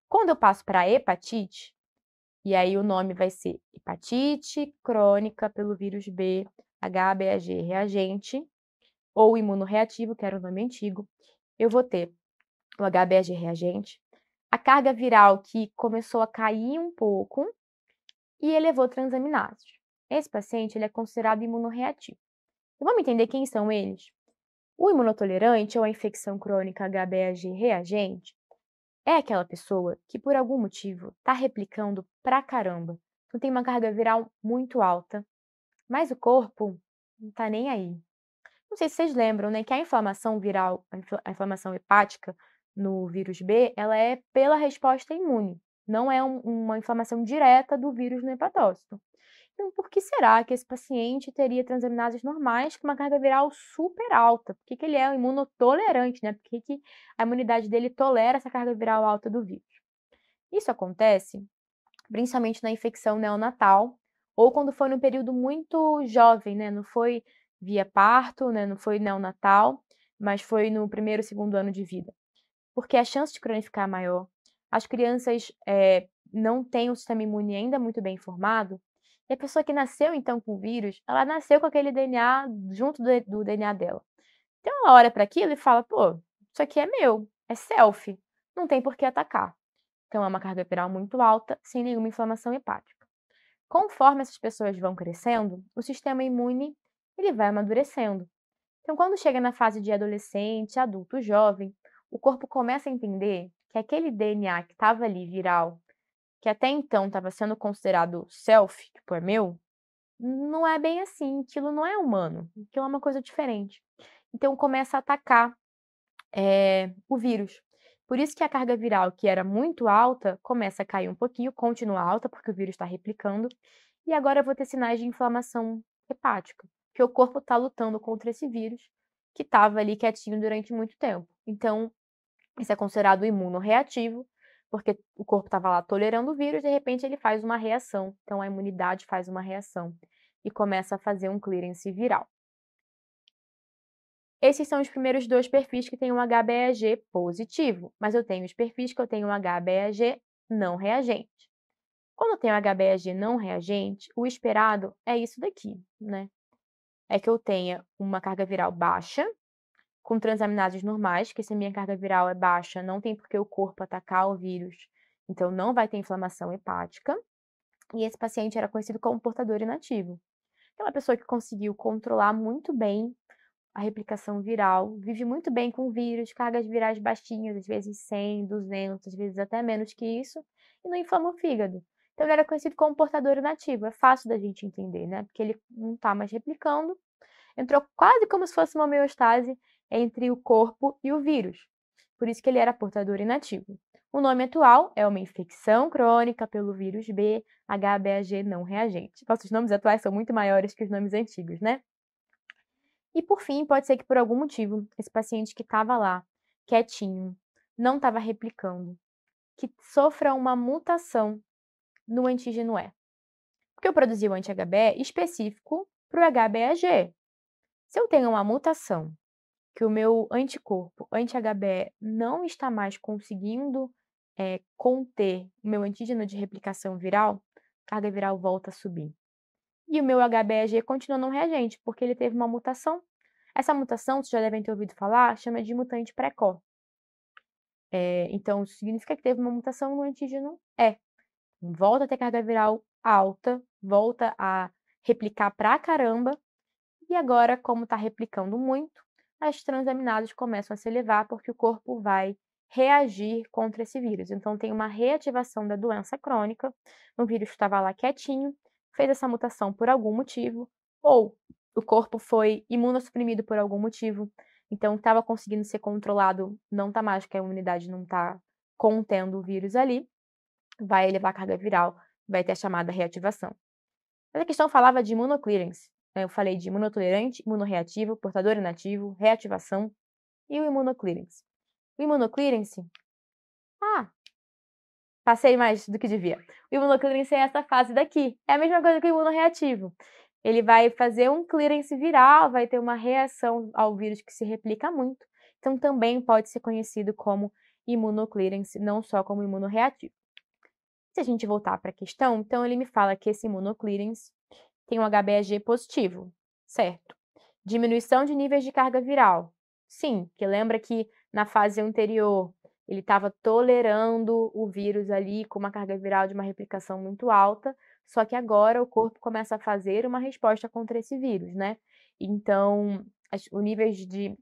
Quando eu passo para hepatite, e aí o nome vai ser hepatite crônica pelo vírus B, HBAG reagente, ou imunoreativo, que era o nome antigo, eu vou ter o HBAG reagente, a carga viral que começou a cair um pouco e elevou é transaminases. Esse paciente ele é considerado imunoreativo. Vamos entender quem são eles? O imunotolerante ou a infecção crônica HBAG reagente é aquela pessoa que, por algum motivo, está replicando pra caramba. Então, tem uma carga viral muito alta, mas o corpo não está nem aí. Não sei se vocês lembram, né, que a inflamação viral, a inflamação hepática no vírus B, ela é pela resposta imune. Não é um, uma inflamação direta do vírus no hepatócito. Então, por que será que esse paciente teria transaminases normais com uma carga viral super alta? Por que, que ele é um imunotolerante, né? Por que, que a imunidade dele tolera essa carga viral alta do vírus? Isso acontece principalmente na infecção neonatal ou quando foi num período muito jovem, né? Não foi via parto, né? Não foi neonatal, mas foi no primeiro, segundo ano de vida. Porque a chance de cronificar é maior. As crianças é, não têm o sistema imune ainda muito bem formado, e a pessoa que nasceu, então, com o vírus, ela nasceu com aquele DNA junto do, do DNA dela. Então, ela olha para aquilo e fala: pô, isso aqui é meu, é selfie, não tem por que atacar. Então, é uma carga viral muito alta, sem nenhuma inflamação hepática. Conforme essas pessoas vão crescendo, o sistema imune ele vai amadurecendo. Então, quando chega na fase de adolescente, adulto, jovem, o corpo começa a entender que aquele DNA que estava ali viral, que até então estava sendo considerado self, tipo, é meu, não é bem assim, aquilo não é humano, aquilo é uma coisa diferente. Então começa a atacar é, o vírus. Por isso que a carga viral, que era muito alta, começa a cair um pouquinho, continua alta, porque o vírus está replicando, e agora eu vou ter sinais de inflamação hepática, que o corpo está lutando contra esse vírus que estava ali quietinho durante muito tempo. Então, isso é considerado imunoreativo porque o corpo estava lá tolerando o vírus, de repente ele faz uma reação. Então a imunidade faz uma reação e começa a fazer um clearance viral. Esses são os primeiros dois perfis que têm um HBAG positivo, mas eu tenho os perfis que eu tenho um HBAG não reagente. Quando eu tenho HBAG não reagente, o esperado é isso daqui, né? É que eu tenha uma carga viral baixa, com transaminases normais, que se a minha carga viral é baixa, não tem por que o corpo atacar o vírus, então não vai ter inflamação hepática. E esse paciente era conhecido como portador inativo. Então, é uma pessoa que conseguiu controlar muito bem a replicação viral, vive muito bem com vírus, cargas virais baixinhas, às vezes 100, 200, às vezes até menos que isso, e não inflama o fígado. Então, ele era conhecido como portador inativo. É fácil da gente entender, né? Porque ele não está mais replicando. Entrou quase como se fosse uma homeostase entre o corpo e o vírus, por isso que ele era portador inativo. O nome atual é uma infecção crônica pelo vírus B, HBAG não reagente. Nossos nomes atuais são muito maiores que os nomes antigos, né? E por fim, pode ser que por algum motivo esse paciente que estava lá, quietinho, não estava replicando, que sofra uma mutação no antígeno E. Porque eu produzi o anti-HBE específico para o HBAG. Se eu tenho uma mutação que o meu anticorpo anti-HBE não está mais conseguindo é, conter o meu antígeno de replicação viral, carga viral volta a subir. E o meu HBEG continua não reagente, porque ele teve uma mutação. Essa mutação, vocês já devem ter ouvido falar, chama de mutante precoce. Eh, é, então, significa que teve uma mutação no antígeno E. Volta a ter carga viral alta, volta a replicar pra caramba. E agora, como está replicando muito, as transaminases começam a se elevar porque o corpo vai reagir contra esse vírus. Então, tem uma reativação da doença crônica. O vírus estava lá quietinho, fez essa mutação por algum motivo, ou o corpo foi imunossuprimido por algum motivo, então estava conseguindo ser controlado, não está mais, que a imunidade não está contendo o vírus ali, vai elevar a carga viral, vai ter a chamada reativação. Mas a questão falava de imunoclearance, né, eu falei de imunotolerante, imunoreativo, portador inativo, reativação e o imunoclearance. O imunoclearance, ah, passei mais do que devia. O imunoclearance é essa fase daqui. É a mesma coisa que o imunoreativo. Ele vai fazer um clearance viral, vai ter uma reação ao vírus que se replica muito. Então também pode ser conhecido como imunoclearance, não só como imunoreativo. Se a gente voltar para a questão, então ele me fala que esse imunoclearance tem um HBG positivo, certo? Diminuição de níveis de carga viral. Sim, que lembra que na fase anterior ele estava tolerando o vírus ali com uma carga viral de uma replicação muito alta, só que agora o corpo começa a fazer uma resposta contra esse vírus, né? Então, as, os níveis de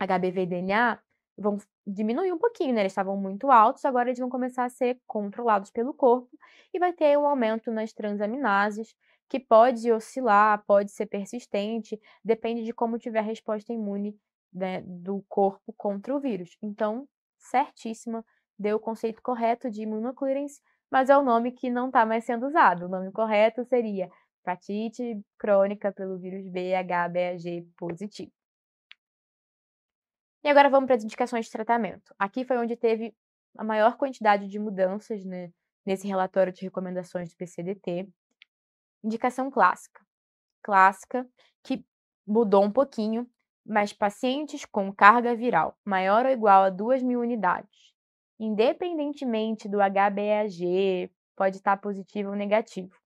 HBV DNA vão diminuir um pouquinho, né? Eles estavam muito altos, agora eles vão começar a ser controlados pelo corpo e vai ter um aumento nas transaminases que pode oscilar, pode ser persistente, depende de como tiver a resposta imune né, do corpo contra o vírus. Então, certíssima, deu o conceito correto de imunoclearance, mas é o nome que não está mais sendo usado. O nome correto seria hepatite crônica pelo vírus BHBAG positivo. E agora vamos para as indicações de tratamento. Aqui foi onde teve a maior quantidade de mudanças né, nesse relatório de recomendações do PCDT indicação clássica. Clássica, que mudou um pouquinho, mas pacientes com carga viral maior ou igual a 2 mil unidades, independentemente do HBAG, pode estar positivo ou negativo,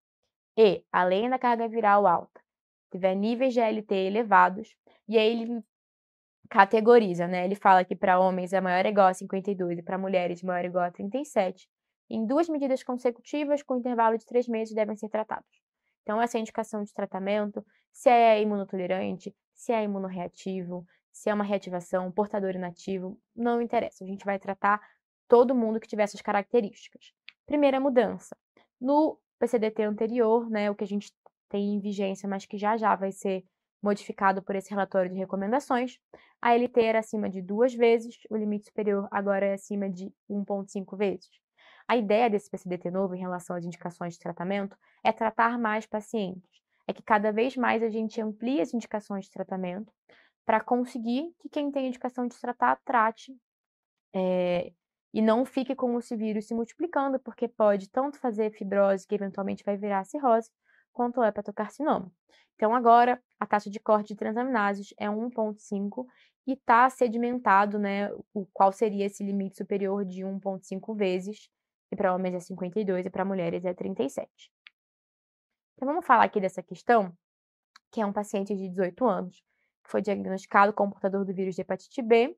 e, além da carga viral alta, tiver níveis de LT elevados, e aí ele categoriza, né? Ele fala que para homens é maior ou igual a 52 e para mulheres maior ou igual a 37. Em duas medidas consecutivas, com intervalo de três meses, devem ser tratados. Então, essa é a indicação de tratamento, se é imunotolerante, se é imunoreativo, se é uma reativação, portador inativo, não interessa. A gente vai tratar todo mundo que tiver essas características. Primeira mudança. No PCDT anterior, né, o que a gente tem em vigência, mas que já já vai ser modificado por esse relatório de recomendações, a LT era acima de duas vezes, o limite superior agora é acima de 1,5 vezes. A ideia desse PCDT novo em relação às indicações de tratamento é tratar mais pacientes. É que cada vez mais a gente amplia as indicações de tratamento para conseguir que quem tem indicação de tratar, trate é, e não fique com esse vírus se multiplicando, porque pode tanto fazer fibrose, que eventualmente vai virar cirrose, quanto é hepatocarcinoma. Então, agora, a taxa de corte de transaminases é 1,5 e está sedimentado né, o qual seria esse limite superior de 1,5 vezes e para homens é 52 e para mulheres é 37. Então vamos falar aqui dessa questão, que é um paciente de 18 anos, que foi diagnosticado como portador do vírus de hepatite B,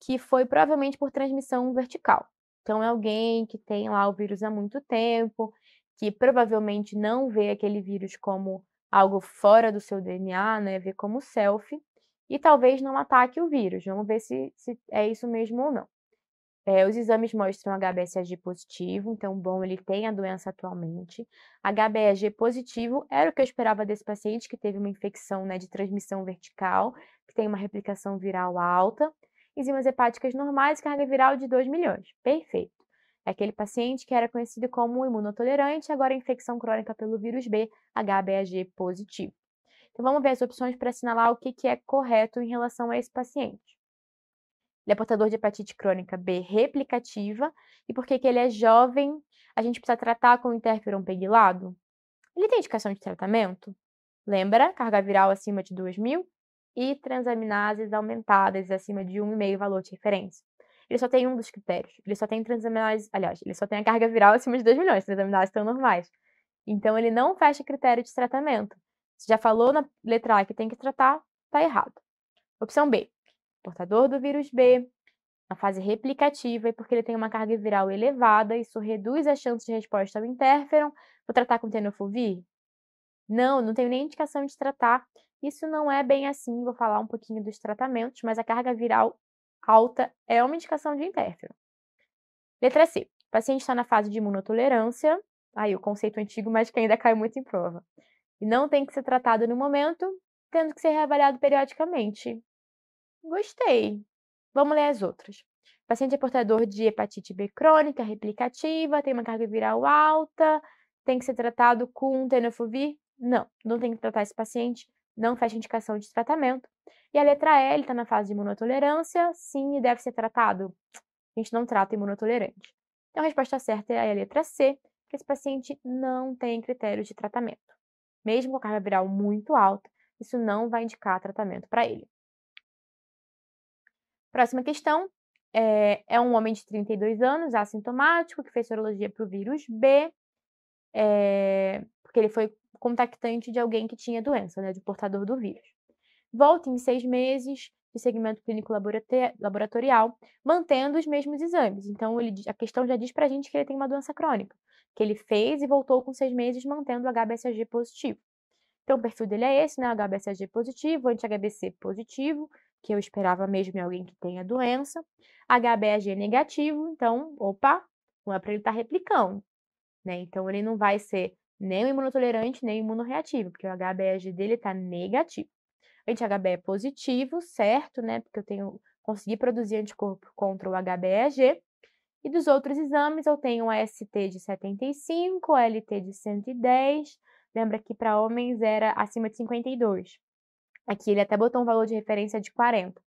que foi provavelmente por transmissão vertical. Então é alguém que tem lá o vírus há muito tempo, que provavelmente não vê aquele vírus como algo fora do seu DNA, né, vê como selfie, e talvez não ataque o vírus. Vamos ver se, se é isso mesmo ou não. É, os exames mostram HBsAg positivo, então, bom, ele tem a doença atualmente. HBsAg positivo era o que eu esperava desse paciente que teve uma infecção né, de transmissão vertical, que tem uma replicação viral alta, enzimas hepáticas normais, carga viral de 2 milhões. Perfeito. É aquele paciente que era conhecido como imunotolerante, agora é infecção crônica pelo vírus B, HBAG positivo. Então, vamos ver as opções para assinalar o que, que é correto em relação a esse paciente ele é portador de hepatite crônica B replicativa, e porque que ele é jovem, a gente precisa tratar com interferon pegilado? Ele tem indicação de tratamento? Lembra? Carga viral acima de 2.000 e transaminases aumentadas acima de 1,5 valor de referência. Ele só tem um dos critérios. Ele só tem transaminases, aliás, ele só tem a carga viral acima de 2 milhões, transaminases estão normais. Então ele não fecha critério de tratamento. Se já falou na letra A que tem que tratar, tá errado. Opção B portador do vírus B, na fase replicativa, e porque ele tem uma carga viral elevada, isso reduz a chance de resposta ao interferon. Vou tratar com tenofovir? Não, não tenho nem indicação de tratar. Isso não é bem assim, vou falar um pouquinho dos tratamentos, mas a carga viral alta é uma indicação de interferon. Letra C. O paciente está na fase de imunotolerância, aí o conceito antigo, mas que ainda cai muito em prova. E não tem que ser tratado no momento, tendo que ser reavaliado periodicamente. Gostei. Vamos ler as outras. O paciente é portador de hepatite B crônica, replicativa, tem uma carga viral alta, tem que ser tratado com tenofovir? Não, não tem que tratar esse paciente, não fecha indicação de tratamento. E a letra L está na fase de imunotolerância, sim, e deve ser tratado. A gente não trata imunotolerante. Então a resposta certa é a letra C, que esse paciente não tem critério de tratamento. Mesmo com a carga viral muito alta, isso não vai indicar tratamento para ele. Próxima questão. É, é um homem de 32 anos, assintomático, que fez sorologia para o vírus B, é, porque ele foi contactante de alguém que tinha doença, né, de portador do vírus. Volta em seis meses de segmento clínico laboratorial, mantendo os mesmos exames. Então, ele, a questão já diz para a gente que ele tem uma doença crônica, que ele fez e voltou com seis meses mantendo o HBSG positivo. Então, o perfil dele é esse, né? HBSG positivo, anti-HBC positivo, que eu esperava mesmo em é alguém que tenha doença. HBAG negativo, então, opa, não é para ele estar tá replicando. Né? Então, ele não vai ser nem imunotolerante, nem imunoreativo, porque o HBAG dele está negativo. Anti-HB é positivo, certo, né? Porque eu tenho consegui produzir anticorpo contra o HBAG. E dos outros exames, eu tenho AST de 75, LT de 110. Lembra que para homens era acima de 52. Aqui ele até botou um valor de referência de 40,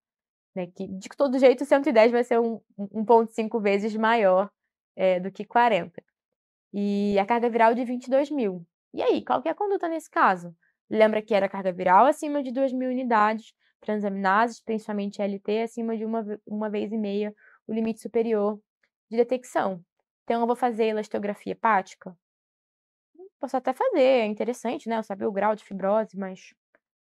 né? Que de todo jeito 110 vai ser um, 1,5 vezes maior é, do que 40. E a carga viral é de 22 mil. E aí, qual que é a conduta nesse caso? Lembra que era carga viral acima de 2 mil unidades, transaminases, principalmente LT, acima de uma, uma vez e meia o limite superior de detecção. Então, eu vou fazer elastografia hepática? Posso até fazer, é interessante, né? Eu saber o grau de fibrose, mas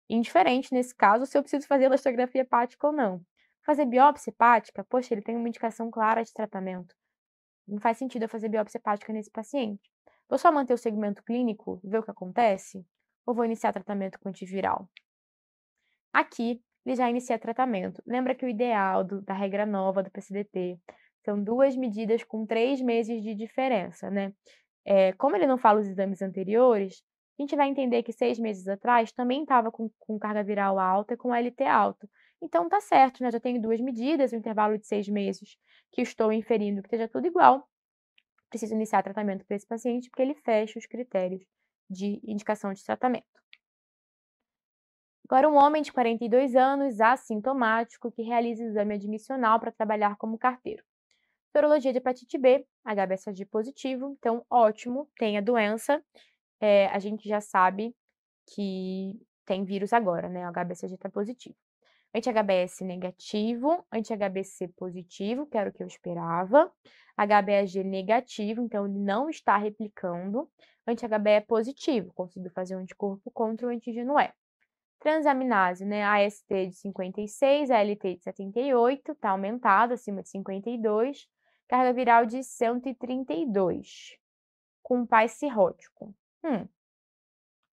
indiferente nesse caso se eu preciso fazer elastografia hepática ou não. Fazer biópsia hepática, poxa, ele tem uma indicação clara de tratamento. Não faz sentido eu fazer biópsia hepática nesse paciente. Vou só manter o segmento clínico, ver o que acontece? Ou vou iniciar tratamento com antiviral? Aqui, ele já inicia tratamento. Lembra que o ideal do, da regra nova do PCDT são duas medidas com três meses de diferença, né? É, como ele não fala os exames anteriores, a gente vai entender que seis meses atrás também estava com, com, carga viral alta e com LT alto Então tá certo, né? Já tenho duas medidas, um intervalo de seis meses que estou inferindo que esteja tudo igual. Preciso iniciar tratamento para esse paciente porque ele fecha os critérios de indicação de tratamento. Agora, um homem de 42 anos, assintomático, que realiza exame admissional para trabalhar como carteiro. Sorologia de hepatite B, HBSAG positivo, então ótimo, tem a doença é, a gente já sabe que tem vírus agora, né? O HBsAg está positivo. Anti-HBS negativo, anti-HBC positivo, que era o que eu esperava. HBAG negativo, então ele não está replicando. Anti-HBE é positivo, conseguiu fazer um anticorpo contra o antígeno E. Transaminase, né? AST de 56, ALT de 78, está aumentado, acima de 52. Carga viral de 132, com um pai cirrótico. Hum,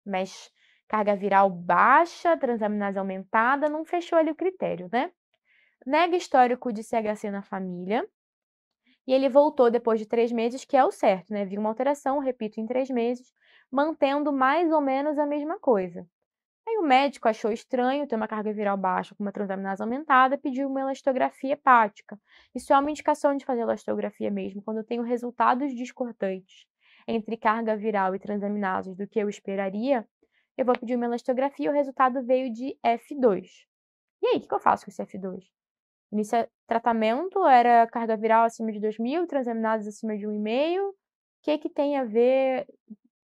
mas carga viral baixa, transaminase aumentada, não fechou ali o critério, né? Nega histórico de CHC na família. E ele voltou depois de três meses, que é o certo, né? Viu uma alteração, repito, em três meses, mantendo mais ou menos a mesma coisa. Aí o médico achou estranho ter uma carga viral baixa com uma transaminase aumentada, pediu uma elastografia hepática. Isso é uma indicação de fazer elastografia mesmo, quando tem resultados discordantes entre carga viral e transaminases do que eu esperaria, eu vou pedir uma elastografia e o resultado veio de F2. E aí, o que eu faço com esse F2? Iniciar tratamento era carga viral acima de 2.000, transaminases acima de 1,5. O que, que tem a ver?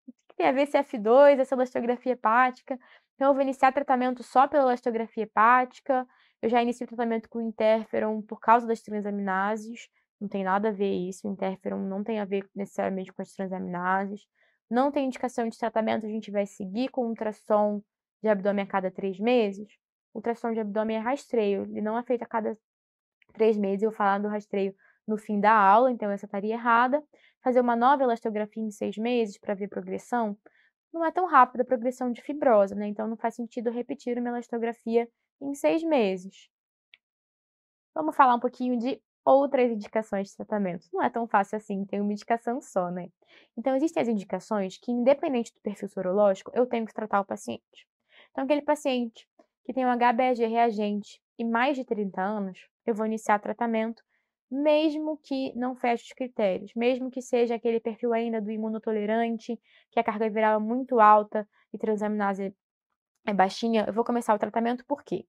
O que tem a ver esse F2, essa elastografia hepática? Então, eu vou iniciar tratamento só pela elastografia hepática. Eu já iniciei o tratamento com interferon por causa das transaminases. Não tem nada a ver isso, o interferon não tem a ver necessariamente com as transaminases. Não tem indicação de tratamento, a gente vai seguir com ultrassom de abdômen a cada três meses. Ultrassom de abdômen é rastreio, ele não é feito a cada três meses. Eu falar do rastreio no fim da aula, então essa estaria errada. Fazer uma nova elastografia em seis meses para ver progressão. Não é tão rápida a progressão de fibrosa, né? Então não faz sentido repetir uma elastografia em seis meses. Vamos falar um pouquinho de outras indicações de tratamento. Não é tão fácil assim, tem uma indicação só, né? Então, existem as indicações que, independente do perfil sorológico, eu tenho que tratar o paciente. Então, aquele paciente que tem um HBG reagente e mais de 30 anos, eu vou iniciar tratamento, mesmo que não feche os critérios, mesmo que seja aquele perfil ainda do imunotolerante, que a carga viral é muito alta e transaminase é baixinha, eu vou começar o tratamento por quê?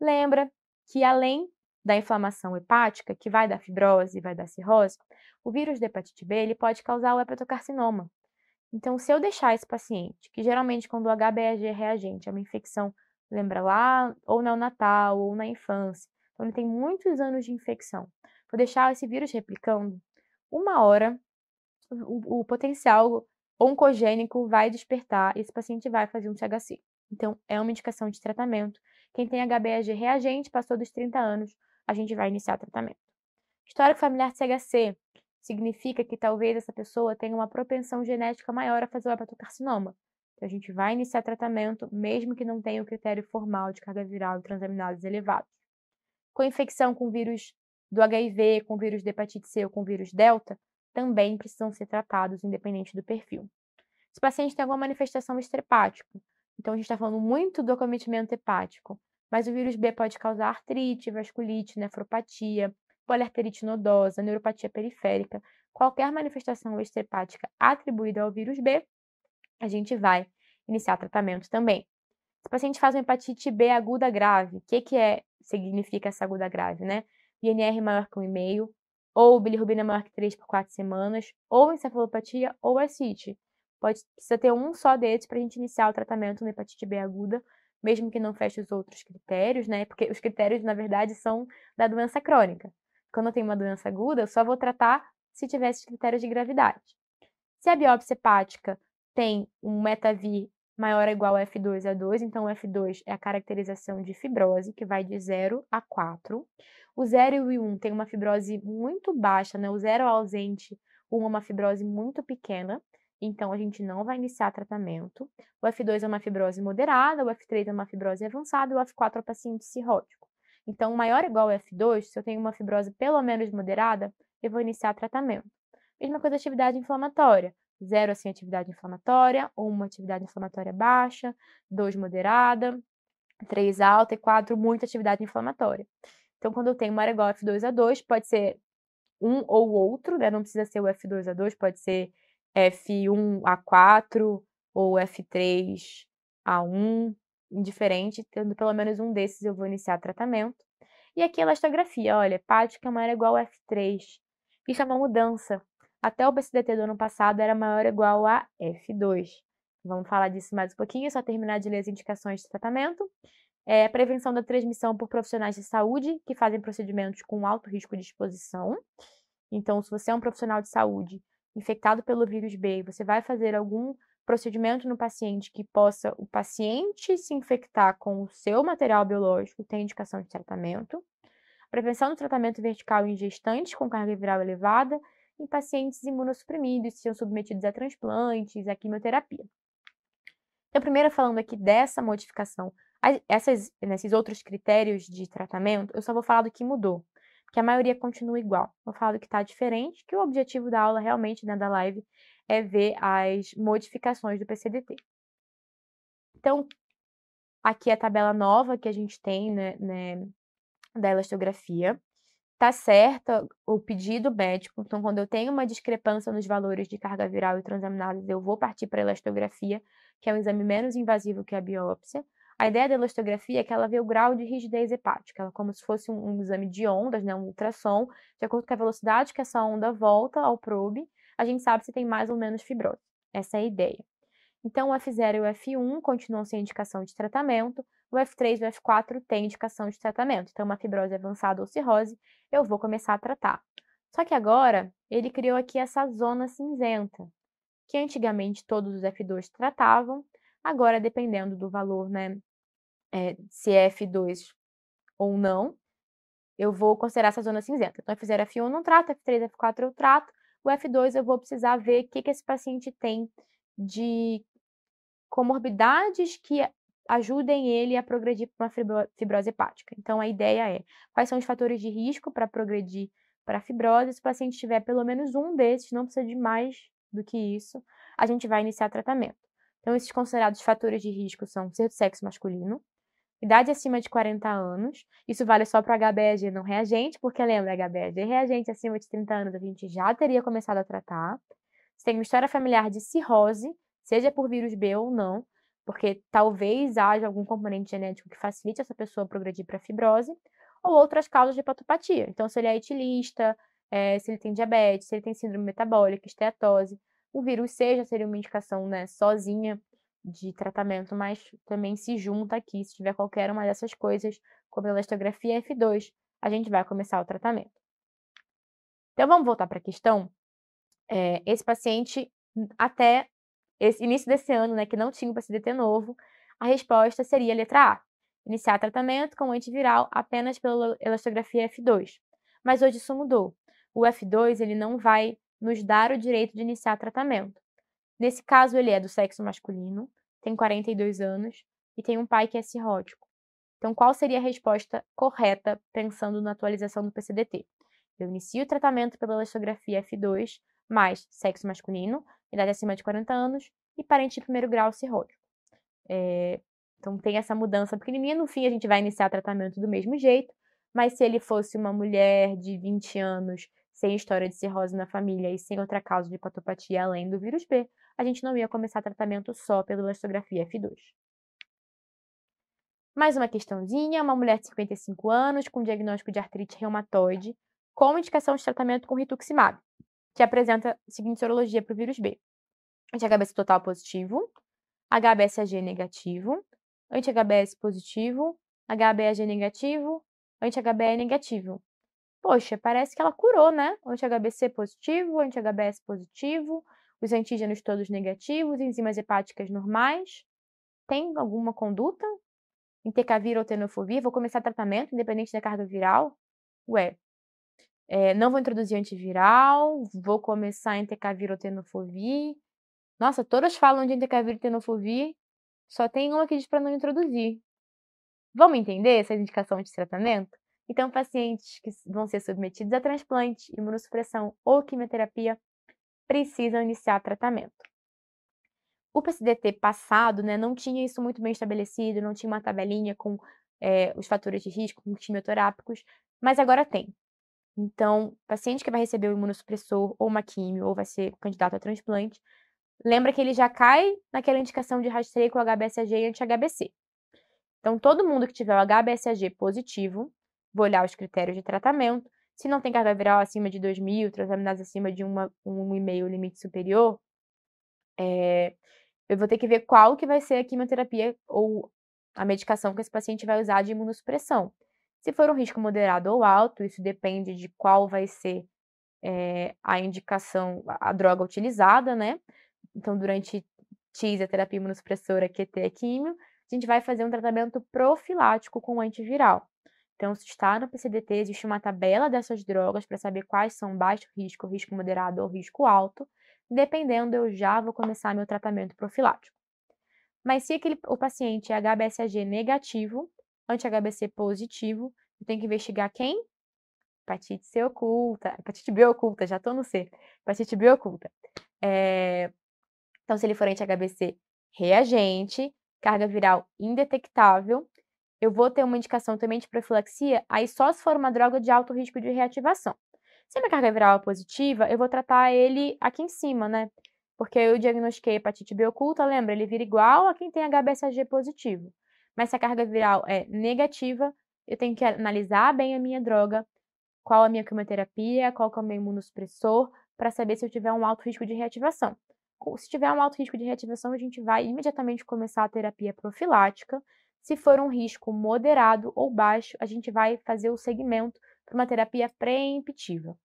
Lembra que além da inflamação hepática, que vai dar fibrose, vai dar cirrose, o vírus da hepatite B ele pode causar o hepatocarcinoma. Então, se eu deixar esse paciente, que geralmente quando o é reagente é uma infecção, lembra lá, ou Natal ou na infância, então ele tem muitos anos de infecção, vou deixar esse vírus replicando, uma hora o, o potencial oncogênico vai despertar e esse paciente vai fazer um THC. Então, é uma indicação de tratamento. Quem tem HBAG reagente, passou dos 30 anos, a gente vai iniciar o tratamento. Histórico familiar de CHC significa que talvez essa pessoa tenha uma propensão genética maior a fazer o hepatocarcinoma. Então, a gente vai iniciar tratamento, mesmo que não tenha o critério formal de carga viral e transaminases elevados. Com infecção com vírus do HIV, com vírus de hepatite C ou com vírus delta, também precisam ser tratados, independente do perfil. Se o paciente tem alguma manifestação estrepática, então a gente está falando muito do acometimento hepático, mas o vírus B pode causar artrite, vasculite, nefropatia, poliarterite nodosa, neuropatia periférica, qualquer manifestação extrahepática atribuída ao vírus B, a gente vai iniciar tratamento também. Se o paciente faz uma hepatite B aguda grave, o que, que é, significa essa aguda grave, né? INR maior que 1,5, ou bilirrubina maior que 3 por 4 semanas, ou encefalopatia, ou ascite. Pode, precisa ter um só desses para a gente iniciar o tratamento na hepatite B aguda, mesmo que não feche os outros critérios, né? Porque os critérios, na verdade, são da doença crônica. Quando eu tenho uma doença aguda, eu só vou tratar se tiver esses critérios de gravidade. Se a biópsia hepática tem um metavir maior ou igual a F2 a 2, então o F2 é a caracterização de fibrose, que vai de 0 a 4. O 0 e o 1 tem uma fibrose muito baixa, né? O 0 ausente, o 1 é uma fibrose muito pequena. Então, a gente não vai iniciar tratamento. O F2 é uma fibrose moderada, o F3 é uma fibrose avançada o F4 é o paciente cirrótico. Então, maior ou é igual ao F2, se eu tenho uma fibrose pelo menos moderada, eu vou iniciar tratamento. Mesma coisa atividade inflamatória. Zero sem assim, atividade inflamatória, ou uma atividade inflamatória baixa, dois moderada, três alta e quatro muita atividade inflamatória. Então, quando eu tenho maior igual F2A2, pode ser um ou outro, né? Não precisa ser o F2A2, pode ser F1 a 4 ou F3 a 1, indiferente, tendo pelo menos um desses eu vou iniciar tratamento. E aqui a é elastografia, olha, hepática maior ou igual a F3. Isso é uma mudança. Até o PCDT do ano passado era maior ou igual a F2. Vamos falar disso mais um pouquinho, é só terminar de ler as indicações de tratamento. É, prevenção da transmissão por profissionais de saúde que fazem procedimentos com alto risco de exposição. Então, se você é um profissional de saúde infectado pelo vírus B, você vai fazer algum procedimento no paciente que possa o paciente se infectar com o seu material biológico, tem indicação de tratamento. Prevenção do tratamento vertical em gestantes com carga viral elevada, em pacientes imunossuprimidos que são submetidos a transplantes, a quimioterapia. Então, primeiro falando aqui dessa modificação, essas, nesses outros critérios de tratamento, eu só vou falar do que mudou que a maioria continua igual. Eu falo que está diferente, que o objetivo da aula realmente, né, da live, é ver as modificações do PCDT. Então, aqui é a tabela nova que a gente tem, né, né da elastografia. está certa o pedido médico, então quando eu tenho uma discrepância nos valores de carga viral e transaminases, eu vou partir para a elastografia, que é um exame menos invasivo que a biópsia. A ideia da elastografia é que ela vê o grau de rigidez hepática, é como se fosse um, um, exame de ondas, né, um ultrassom, de acordo com a velocidade que essa onda volta ao probe, a gente sabe se tem mais ou menos fibrose. Essa é a ideia. Então, o F0 e o F1 continuam sem indicação de tratamento, o F3 e o F4 têm indicação de tratamento. Então, uma fibrose avançada ou cirrose, eu vou começar a tratar. Só que agora, ele criou aqui essa zona cinzenta, que antigamente todos os F2 tratavam, Agora, dependendo do valor, né, é, se é F2 ou não, eu vou considerar essa zona cinzenta. Então, eu fizer F1 não trato, F3, F4 eu trato, o F2 eu vou precisar ver o que, que esse paciente tem de comorbidades que ajudem ele a progredir para uma fibrose hepática. Então, a ideia é quais são os fatores de risco para progredir para fibrose. Se o paciente tiver pelo menos um desses, não precisa de mais do que isso, a gente vai iniciar tratamento. Então, esses considerados fatores de risco são ser do sexo masculino, idade acima de 40 anos, isso vale só para HBG não reagente, porque lembra, HBG é reagente acima de 30 anos a gente já teria começado a tratar. Se tem uma história familiar de cirrose, seja por vírus B ou não, porque talvez haja algum componente genético que facilite essa pessoa progredir para fibrose, ou outras causas de hepatopatia. Então, se ele é etilista, é, eh, se ele tem diabetes, se ele tem síndrome metabólica, esteatose, o vírus seja, seria uma indicação né, sozinha de tratamento, mas também se junta aqui, se tiver qualquer uma dessas coisas, como elastografia F2, a gente vai começar o tratamento. Então, vamos voltar para a questão. É, esse paciente, até esse início desse ano, né, que não tinha o PCDT novo, a resposta seria a letra A. Iniciar tratamento com antiviral apenas pela elastografia F2. Mas hoje isso mudou. O F2 ele não vai nos dar o direito de iniciar tratamento. Nesse caso, ele é do sexo masculino, tem 42 anos e tem um pai que é cirrótico. Então, qual seria a resposta correta pensando na atualização do PCDT? Eu inicio o tratamento pela elastografia F2, mais sexo masculino, idade acima de 40 anos e parente de primeiro grau cirrótico. É, então, tem essa mudança pequenininha. No fim, a gente vai iniciar tratamento do mesmo jeito, mas se ele fosse uma mulher de 20 anos sem história de cirrose na família e sem outra causa de patopatia além do vírus B, a gente não ia começar tratamento só pela elastografia F2. Mais uma questãozinha, uma mulher de 55 anos com diagnóstico de artrite reumatoide, com indicação de tratamento com rituximab, que apresenta a seguinte sorologia para o vírus B. Anti-HBS total positivo, HBsAg negativo, anti-HBS positivo, HBAg negativo, anti-HBE negativo, poxa, parece que ela curou, né? Anti-HBC positivo, anti-HBS positivo, os antígenos todos negativos, enzimas hepáticas normais. Tem alguma conduta? Intercavir ou tenofovir? Vou começar tratamento independente da carga viral? Ué, é, não vou introduzir antiviral, vou começar intercavir ou tenofovir. Nossa, todas falam de intercavir e tenofovir, só tem uma que diz para não introduzir. Vamos entender essa indicação de tratamento? Então, pacientes que vão ser submetidos a transplante, imunossupressão ou quimioterapia precisam iniciar tratamento. O PCDT passado né, não tinha isso muito bem estabelecido, não tinha uma tabelinha com é, os fatores de risco, com quimioterápicos, mas agora tem. Então, paciente que vai receber o imunossupressor ou uma quimio, ou vai ser candidato a transplante, lembra que ele já cai naquela indicação de rastreio com HBSAG e anti-HBC. Então, todo mundo que tiver o HBSAG positivo vou olhar os critérios de tratamento. Se não tem carga viral acima de 2 mil, transaminase acima de 1,5 um limite superior, é, eu vou ter que ver qual que vai ser a quimioterapia ou a medicação que esse paciente vai usar de imunossupressão. Se for um risco moderado ou alto, isso depende de qual vai ser é, a indicação, a droga utilizada, né? Então, durante TIS, a terapia imunossupressora, QT, a químio, a gente vai fazer um tratamento profilático com antiviral. Então, se está no PCDT, existe uma tabela dessas drogas para saber quais são baixo risco, risco moderado ou risco alto. Dependendo, eu já vou começar meu tratamento profilático. Mas se aquele, o paciente é HBsAg negativo, anti-HBC positivo, eu tenho que investigar quem? Hepatite C oculta, hepatite B oculta, já estou no C, hepatite B oculta. É... Então, se ele for anti-HBC reagente, carga viral indetectável, eu vou ter uma indicação também de profilaxia, aí só se for uma droga de alto risco de reativação. Se minha carga viral é positiva, eu vou tratar ele aqui em cima, né? Porque eu diagnostiquei hepatite B oculta, lembra? Ele vira igual a quem tem HBsAg positivo. Mas se a carga viral é negativa, eu tenho que analisar bem a minha droga, qual a minha quimioterapia, qual que é o meu imunossupressor, para saber se eu tiver um alto risco de reativação. Se tiver um alto risco de reativação, a gente vai imediatamente começar a terapia profilática, se for um risco moderado ou baixo, a gente vai fazer o segmento para uma terapia preemptiva,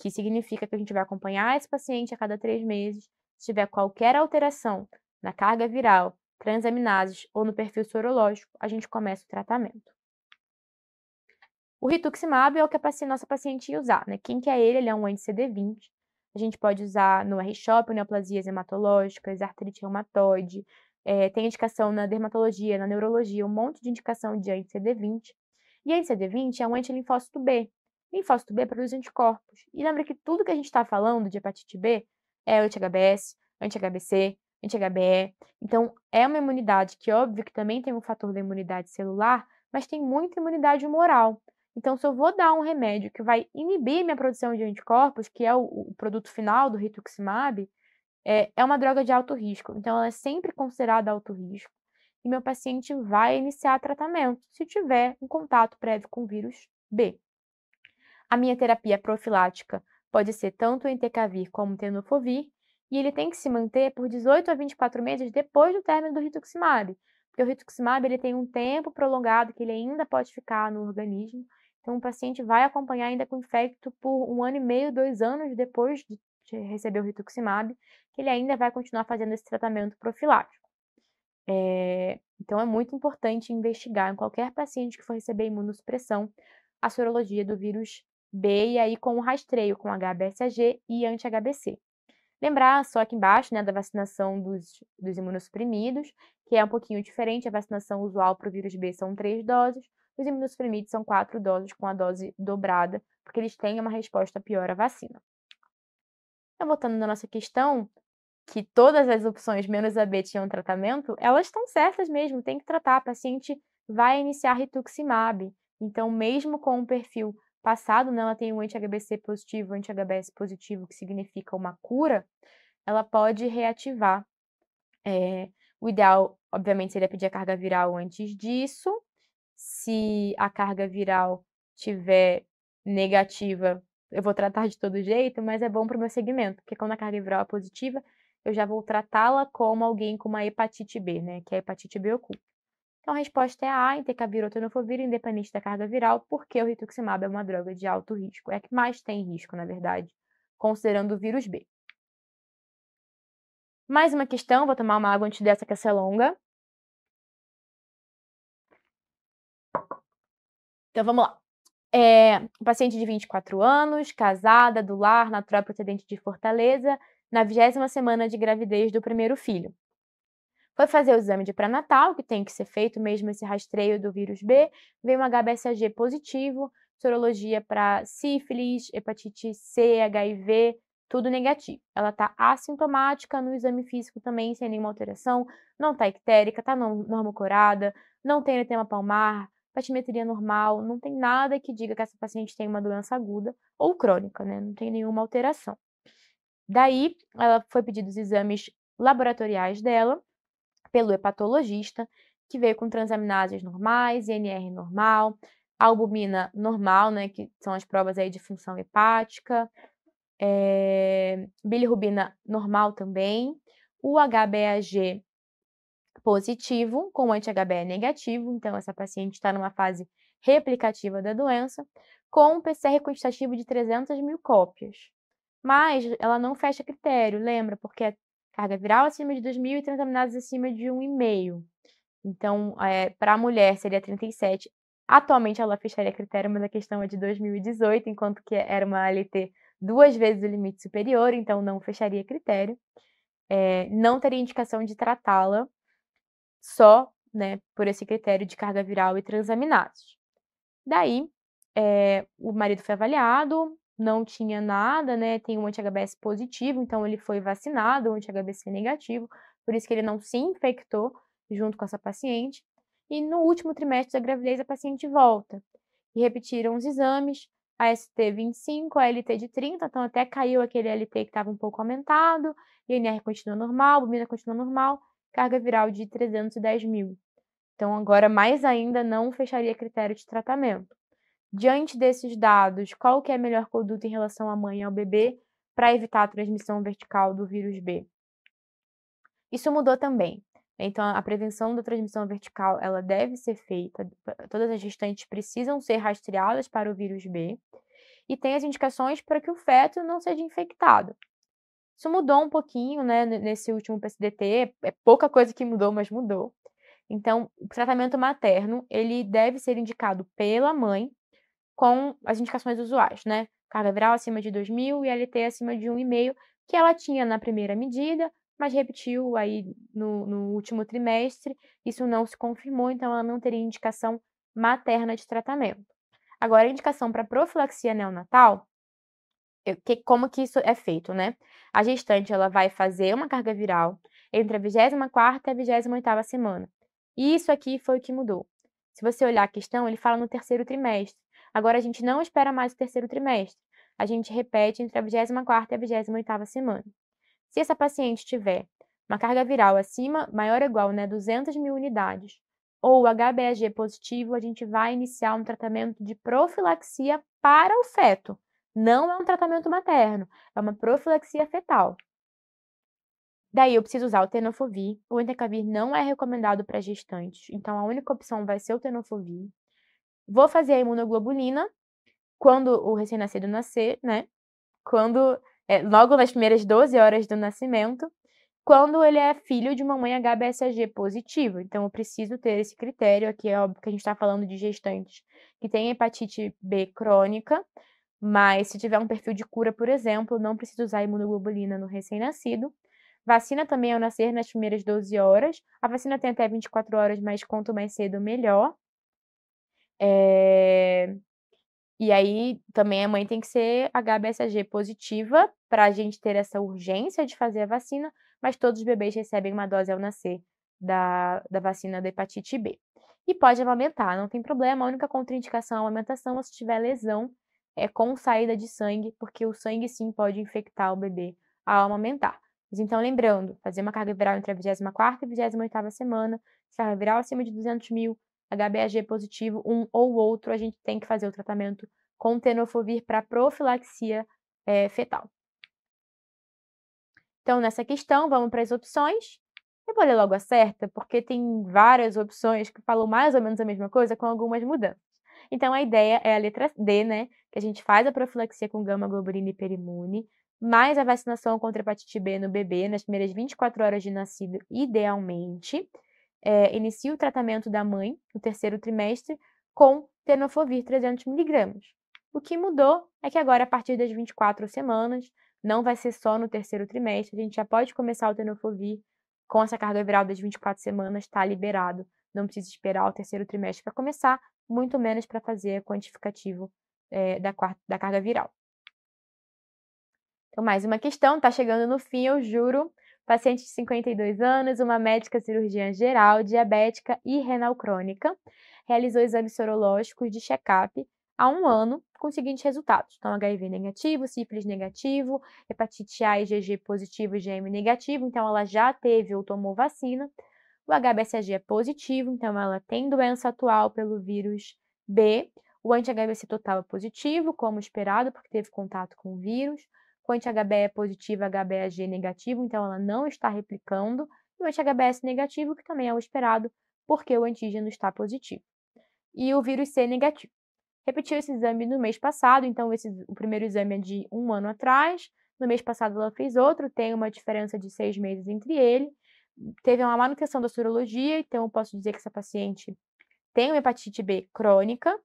que significa que a gente vai acompanhar esse paciente a cada três meses. Se tiver qualquer alteração na carga viral, transaminases ou no perfil sorológico, a gente começa o tratamento. O rituximab é o que a nossa paciente ia usar, né? Quem que é ele? Ele é um anti-CD20. A gente pode usar no R-Shop, neoplasias hematológicas, artrite reumatoide, é, tem indicação na dermatologia, na neurologia, um monte de indicação de anti-CD20. E anti-CD20 é um antilinfócito B. Linfócito B produz anticorpos. E lembra que tudo que a gente está falando de hepatite B é anti-HBS, anti-HBC, anti-HBE. Então, é uma imunidade que, óbvio, que também tem um fator da imunidade celular, mas tem muita imunidade humoral. Então, se eu vou dar um remédio que vai inibir minha produção de anticorpos, que é o, o produto final do rituximab, é, é uma droga de alto risco, então ela é sempre considerada alto risco. E meu paciente vai iniciar tratamento se tiver um contato prévio com vírus B. A minha terapia profilática pode ser tanto entecavir como tenofovir, e ele tem que se manter por 18 a 24 meses depois do término do rituximab, porque o rituximab ele tem um tempo prolongado que ele ainda pode ficar no organismo, então o paciente vai acompanhar ainda com infecto por um ano e meio, dois anos depois de recebeu o rituximab, que ele ainda vai continuar fazendo esse tratamento profilático. É, então é muito importante investigar em qualquer paciente que for receber imunossupressão a sorologia do vírus B e aí com o rastreio com HBsAg e anti-HBC. Lembrar só aqui embaixo né, da vacinação dos, dos imunossuprimidos, que é um pouquinho diferente, a vacinação usual para o vírus B são três doses, os imunossuprimidos são quatro doses com a dose dobrada, porque eles têm uma resposta pior à vacina. Então, tá voltando na nossa questão, que todas as opções menos a B tinham tratamento, elas estão certas mesmo, tem que tratar. A paciente vai iniciar rituximab. Então, mesmo com um perfil passado, né, ela tem um anti-HBC positivo, anti-HBS positivo, que significa uma cura, ela pode reativar. É, o ideal, obviamente, seria pedir a carga viral antes disso. Se a carga viral tiver negativa, eu vou tratar de todo jeito, mas é bom para o meu segmento, porque quando a carga viral é positiva, eu já vou tratá-la como alguém com uma hepatite B, né? Que é a hepatite B oculta. Então a resposta é A, tenofovir, independente da carga viral, porque o rituximab é uma droga de alto risco. É a que mais tem risco, na verdade, considerando o vírus B. Mais uma questão, vou tomar uma água antes dessa que essa é longa. Então vamos lá. É, um paciente de 24 anos, casada, do lar, natural procedente de Fortaleza, na vigésima semana de gravidez do primeiro filho. Foi fazer o exame de pré-natal, que tem que ser feito mesmo esse rastreio do vírus B, veio um HBsAg positivo, sorologia para sífilis, hepatite C, HIV, tudo negativo. Ela está assintomática no exame físico também, sem nenhuma alteração, não está ictérica, está normocorada, não tem edema palmar, Patimetria normal, não tem nada que diga que essa paciente tem uma doença aguda ou crônica, né? Não tem nenhuma alteração. Daí, ela foi pedido os exames laboratoriais dela pelo hepatologista, que veio com transaminases normais, INR normal, albumina normal, né, que são as provas aí de função hepática, é, bilirrubina normal também, o HBAG positivo com anti-HBE negativo, então essa paciente está numa fase replicativa da doença, com um PCR quantitativo de 300 mil cópias. Mas ela não fecha critério, lembra, porque é carga viral acima de 2.000 e transaminases acima de 1,5. Então, é, para a mulher seria 37. Atualmente ela fecharia critério, mas a questão é de 2018, enquanto que era uma ALT duas vezes o limite superior, então não fecharia critério. É, não teria indicação de tratá-la só né, por esse critério de carga viral e transaminados. Daí, é, o marido foi avaliado, não tinha nada, né, tem um anti-HBS positivo, então ele foi vacinado, o um anti-HBC negativo, por isso que ele não se infectou junto com essa paciente. E no último trimestre da gravidez, a paciente volta. E repetiram os exames, AST 25, ALT de 30, então até caiu aquele LT que estava um pouco aumentado, INR continua normal, bobina continua normal, carga viral de 310 mil. Então, agora, mais ainda, não fecharia critério de tratamento. Diante desses dados, qual que é a melhor conduta em relação à mãe e ao bebê para evitar a transmissão vertical do vírus B? Isso mudou também. Então, a prevenção da transmissão vertical, ela deve ser feita, todas as gestantes precisam ser rastreadas para o vírus B, e tem as indicações para que o feto não seja infectado. Isso mudou um pouquinho, né, nesse último PSDT, é pouca coisa que mudou, mas mudou. Então, o tratamento materno, ele deve ser indicado pela mãe com as indicações usuais, né? Carga viral acima de 2.000 e LT acima de 1,5, que ela tinha na primeira medida, mas repetiu aí no, no último trimestre, isso não se confirmou, então ela não teria indicação materna de tratamento. Agora, a indicação para profilaxia neonatal que, como que isso é feito, né? A gestante ela vai fazer uma carga viral entre a 24 e a 28 semana. E isso aqui foi o que mudou. Se você olhar a questão, ele fala no terceiro trimestre. Agora a gente não espera mais o terceiro trimestre. A gente repete entre a 24 e a 28 semana. Se essa paciente tiver uma carga viral acima, maior ou igual a né, 200 mil unidades, ou HBAG positivo, a gente vai iniciar um tratamento de profilaxia para o feto. Não é um tratamento materno, é uma profilaxia fetal. Daí eu preciso usar o tenofovir. O entecavir não é recomendado para gestantes, então a única opção vai ser o tenofovir. Vou fazer a imunoglobulina quando o recém-nascido nascer, né? Quando é, logo nas primeiras 12 horas do nascimento, quando ele é filho de uma mãe HBSAG positiva. Então, eu preciso ter esse critério. Aqui é óbvio que a gente está falando de gestantes que têm hepatite B crônica, mas se tiver um perfil de cura, por exemplo, não precisa usar imunoglobulina no recém-nascido. Vacina também ao nascer nas primeiras 12 horas. A vacina tem até 24 horas, mas quanto mais cedo, melhor. É... E aí também a mãe tem que ser HBSG positiva para a gente ter essa urgência de fazer a vacina, mas todos os bebês recebem uma dose ao nascer da, da vacina da hepatite B. E pode amamentar, não tem problema. A única contraindicação à é amamentação é se tiver lesão é, com saída de sangue, porque o sangue sim pode infectar o bebê ao amamentar. Mas então, lembrando, fazer uma carga viral entre a 24 e 28 semana, carga viral acima de 200 mil, HBAG positivo, um ou outro, a gente tem que fazer o tratamento com tenofovir para profilaxia é, fetal. Então, nessa questão, vamos para as opções. Eu vou ler logo a certa, porque tem várias opções que falam mais ou menos a mesma coisa com algumas mudanças. Então, a ideia é a letra D, né? a gente faz a profilaxia com gama globulina hiperimune, mais a vacinação contra hepatite B no bebê nas primeiras 24 horas de nascido, idealmente. É, inicia o tratamento da mãe no terceiro trimestre com tenofovir 300mg. O que mudou é que agora, a partir das 24 semanas, não vai ser só no terceiro trimestre, a gente já pode começar o tenofovir com essa carga viral das 24 semanas, está liberado. Não precisa esperar o terceiro trimestre para começar, muito menos para fazer quantificativo é, da, da carga viral. Então, mais uma questão, está chegando no fim, eu juro. Paciente de 52 anos, uma médica cirurgiã geral, diabética e renal crônica, realizou exames sorológicos de check-up há um ano com os seguintes resultados. Então, HIV negativo, sífilis negativo, hepatite A e GG positivo e GM negativo. Então, ela já teve ou tomou vacina. O HBSAG é positivo, então ela tem doença atual pelo vírus B. O anti-HBC total é positivo, como esperado, porque teve contato com o vírus. O anti-HBE é positivo, HBAG é negativo, então ela não está replicando. E o anti-HBS negativo, que também é o esperado, porque o antígeno está positivo. E o vírus C negativo. Repetiu esse exame no mês passado, então esse, o primeiro exame é de um ano atrás. No mês passado ela fez outro, tem uma diferença de seis meses entre ele. Teve uma manutenção da sorologia, então eu posso dizer que essa paciente tem uma hepatite B crônica,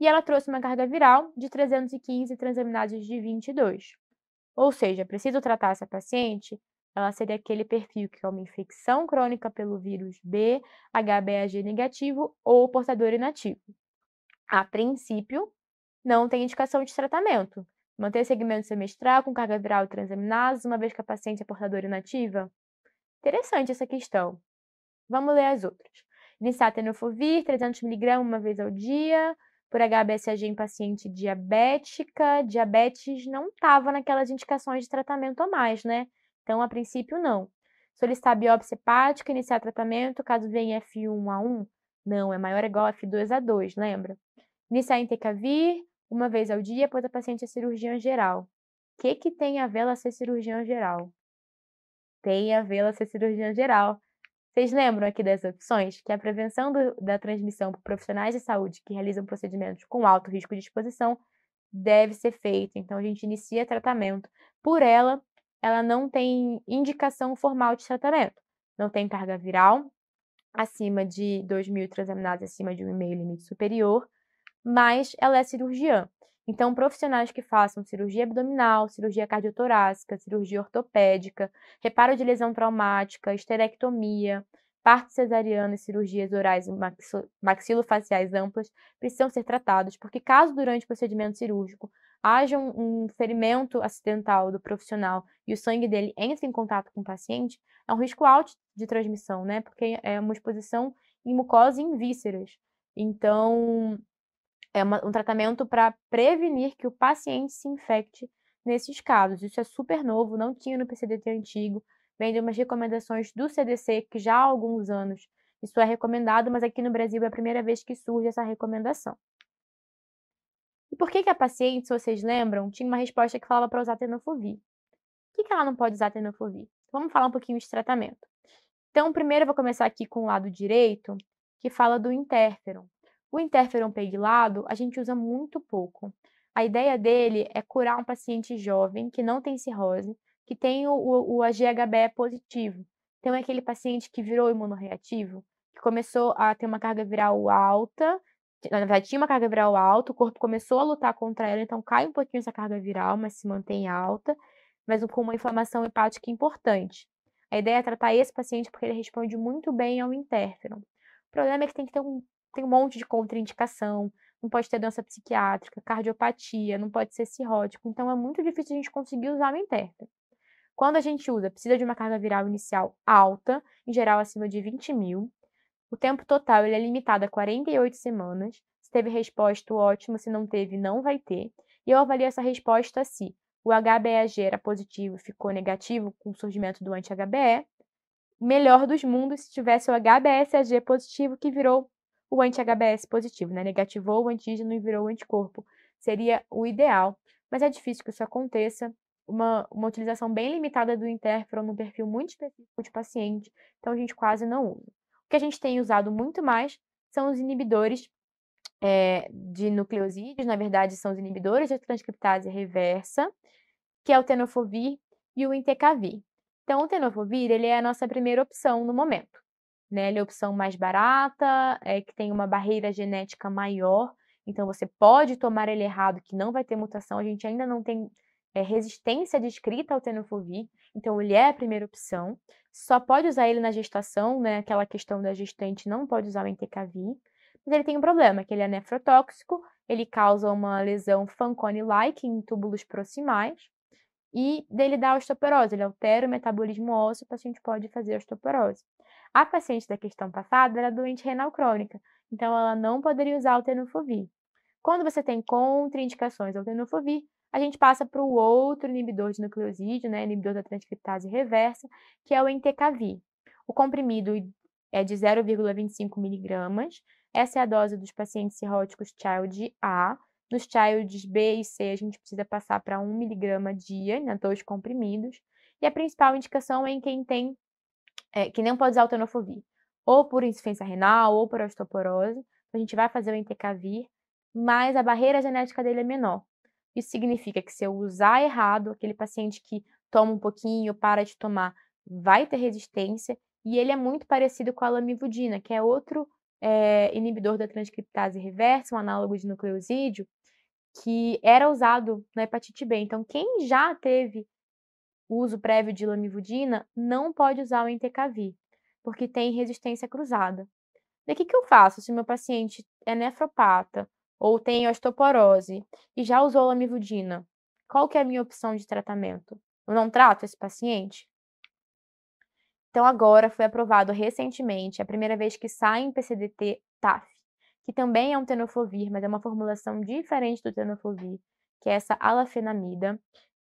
e ela trouxe uma carga viral de 315 transaminases de 22. Ou seja, preciso tratar essa paciente, ela seria aquele perfil que é uma infecção crônica pelo vírus B, HBAG negativo ou portador inativo. A princípio, não tem indicação de tratamento. Manter segmento semestral com carga viral e transaminases, uma vez que a paciente é portadora inativa? Interessante essa questão. Vamos ler as outras. Iniciar tenofovir, 300mg uma vez ao dia, por HBSAG em paciente diabética. Diabetes não estava naquelas indicações de tratamento a mais, né? Então, a princípio, não. Solicitar biópsia hepática, iniciar tratamento, caso venha F1 a 1, não, é maior ou igual a F2 a 2, lembra? Iniciar entecavir, uma vez ao dia, após a paciente a cirurgia geral. O que, que tem a ver ela ser cirurgião geral? Tem a ver ela ser cirurgião geral vocês lembram aqui das opções? Que é a prevenção do, da transmissão por profissionais de saúde que realizam procedimentos com alto risco de exposição deve ser feita. Então, a gente inicia tratamento por ela. Ela não tem indicação formal de tratamento. Não tem carga viral acima de 2.000 transaminases acima de 1,5 limite superior, mas ela é cirurgiã. Então, profissionais que façam cirurgia abdominal, cirurgia cardiotorácica, cirurgia ortopédica, reparo de lesão traumática, esterectomia, parte cesariana e cirurgias orais maxilofaciais amplas precisam ser tratados, porque caso durante o procedimento cirúrgico haja um, um ferimento acidental do profissional e o sangue dele entre em contato com o paciente, é um risco alto de transmissão, né? Porque é uma exposição em mucosa e em vísceras. Então, é uma, um tratamento para prevenir que o paciente se infecte nesses casos. Isso é super novo, não tinha no PCDT antigo, vem de umas recomendações do CDC que já há alguns anos isso é recomendado, mas aqui no Brasil é a primeira vez que surge essa recomendação. E por que, que a paciente, se vocês lembram, tinha uma resposta que falava para usar tenofovir? Por que, que ela não pode usar tenofovir? Vamos falar um pouquinho de tratamento. Então, primeiro eu vou começar aqui com o lado direito, que fala do interferon. O interferon pegilado a gente usa muito pouco. A ideia dele é curar um paciente jovem que não tem cirrose, que tem o, o, o AGHBE positivo. Então, é aquele paciente que virou imunorreativo, que começou a ter uma carga viral alta, na verdade, tinha uma carga viral alta, o corpo começou a lutar contra ela, então cai um pouquinho essa carga viral, mas se mantém alta, mas com uma inflamação hepática importante. A ideia é tratar esse paciente porque ele responde muito bem ao interferon. O problema é que tem que ter um tem um monte de contraindicação, não pode ter doença psiquiátrica, cardiopatia, não pode ser cirrótico, então é muito difícil a gente conseguir usar o interta. Quando a gente usa, precisa de uma carga viral inicial alta, em geral acima de 20 mil. O tempo total ele é limitado a 48 semanas. Se teve resposta, ótimo. Se não teve, não vai ter. E eu avalio essa resposta se o HBAG era positivo, ficou negativo com o surgimento do anti-HBE. Melhor dos mundos se tivesse o HBSAG positivo, que virou o anti-HBS positivo, né? Negativou o antígeno e virou o anticorpo. Seria o ideal, mas é difícil que isso aconteça. Uma, uma utilização bem limitada do interferon num perfil muito específico de paciente, então a gente quase não usa. O que a gente tem usado muito mais são os inibidores é, de nucleosídeos, na verdade são os inibidores de transcriptase reversa, que é o tenofovir e o intecavir. Então, o tenofovir, ele é a nossa primeira opção no momento né? é a opção mais barata, é que tem uma barreira genética maior, então você pode tomar ele errado, que não vai ter mutação. A gente ainda não tem é, resistência descrita ao tenofovir, então ele é a primeira opção. Só pode usar ele na gestação, né? Aquela questão da gestante não pode usar o entecavir. Mas ele tem um problema, que ele é nefrotóxico, ele causa uma lesão Fanconi-like em túbulos proximais e dele dá osteoporose, ele altera o metabolismo ósseo, o paciente pode fazer osteoporose. A paciente da questão passada era doente renal crônica, então ela não poderia usar o tenofovir. Quando você tem contraindicações ao tenofovir, a gente passa para o outro inibidor de nucleosídeo, né, inibidor da transcriptase reversa, que é o entecavir. O comprimido é de 0,25 miligramas. Essa é a dose dos pacientes cirróticos Child A. Nos Childs B e C, a gente precisa passar para 1 miligrama dia, né, dois comprimidos. E a principal indicação é em quem tem é, que não pode usar tenofovir, ou por insuficiência renal, ou por osteoporose. a gente vai fazer o entecavir, mas a barreira genética dele é menor. Isso significa que se eu usar errado, aquele paciente que toma um pouquinho, para de tomar, vai ter resistência, e ele é muito parecido com a lamivudina, que é outro é, inibidor da transcriptase reversa, um análogo de nucleosídeo, que era usado na hepatite B. Então, quem já teve o uso prévio de lamivudina, não pode usar o entecavir, porque tem resistência cruzada. E o que, que eu faço se meu paciente é nefropata ou tem osteoporose e já usou lamivudina? Qual que é a minha opção de tratamento? Eu não trato esse paciente? Então, agora foi aprovado recentemente, é a primeira vez que sai em PCDT TAF, que também é um tenofovir, mas é uma formulação diferente do tenofovir, que é essa alafenamida.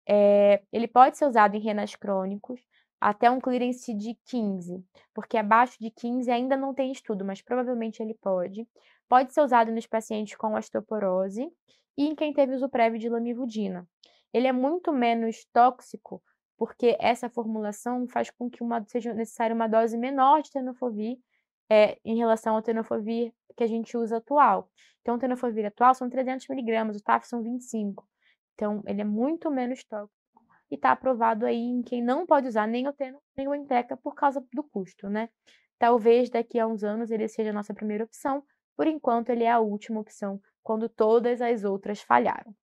É, ele pode ser usado em renas crônicos até um clearance de 15, porque abaixo de 15 ainda não tem estudo, mas provavelmente ele pode. Pode ser usado nos pacientes com osteoporose e em quem teve uso prévio de lamivudina. Ele é muito menos tóxico, porque essa formulação faz com que uma, seja necessária uma dose menor de tenofovir é, em relação ao tenofovir que a gente usa atual. Então, o tenofovir atual são 300 miligramas, o TAF são 25. Então, ele é muito menos tóxico e está aprovado aí em quem não pode usar nem o Teno nem o Enteca por causa do custo, né? Talvez daqui a uns anos ele seja a nossa primeira opção, por enquanto ele é a última opção, quando todas as outras falharam.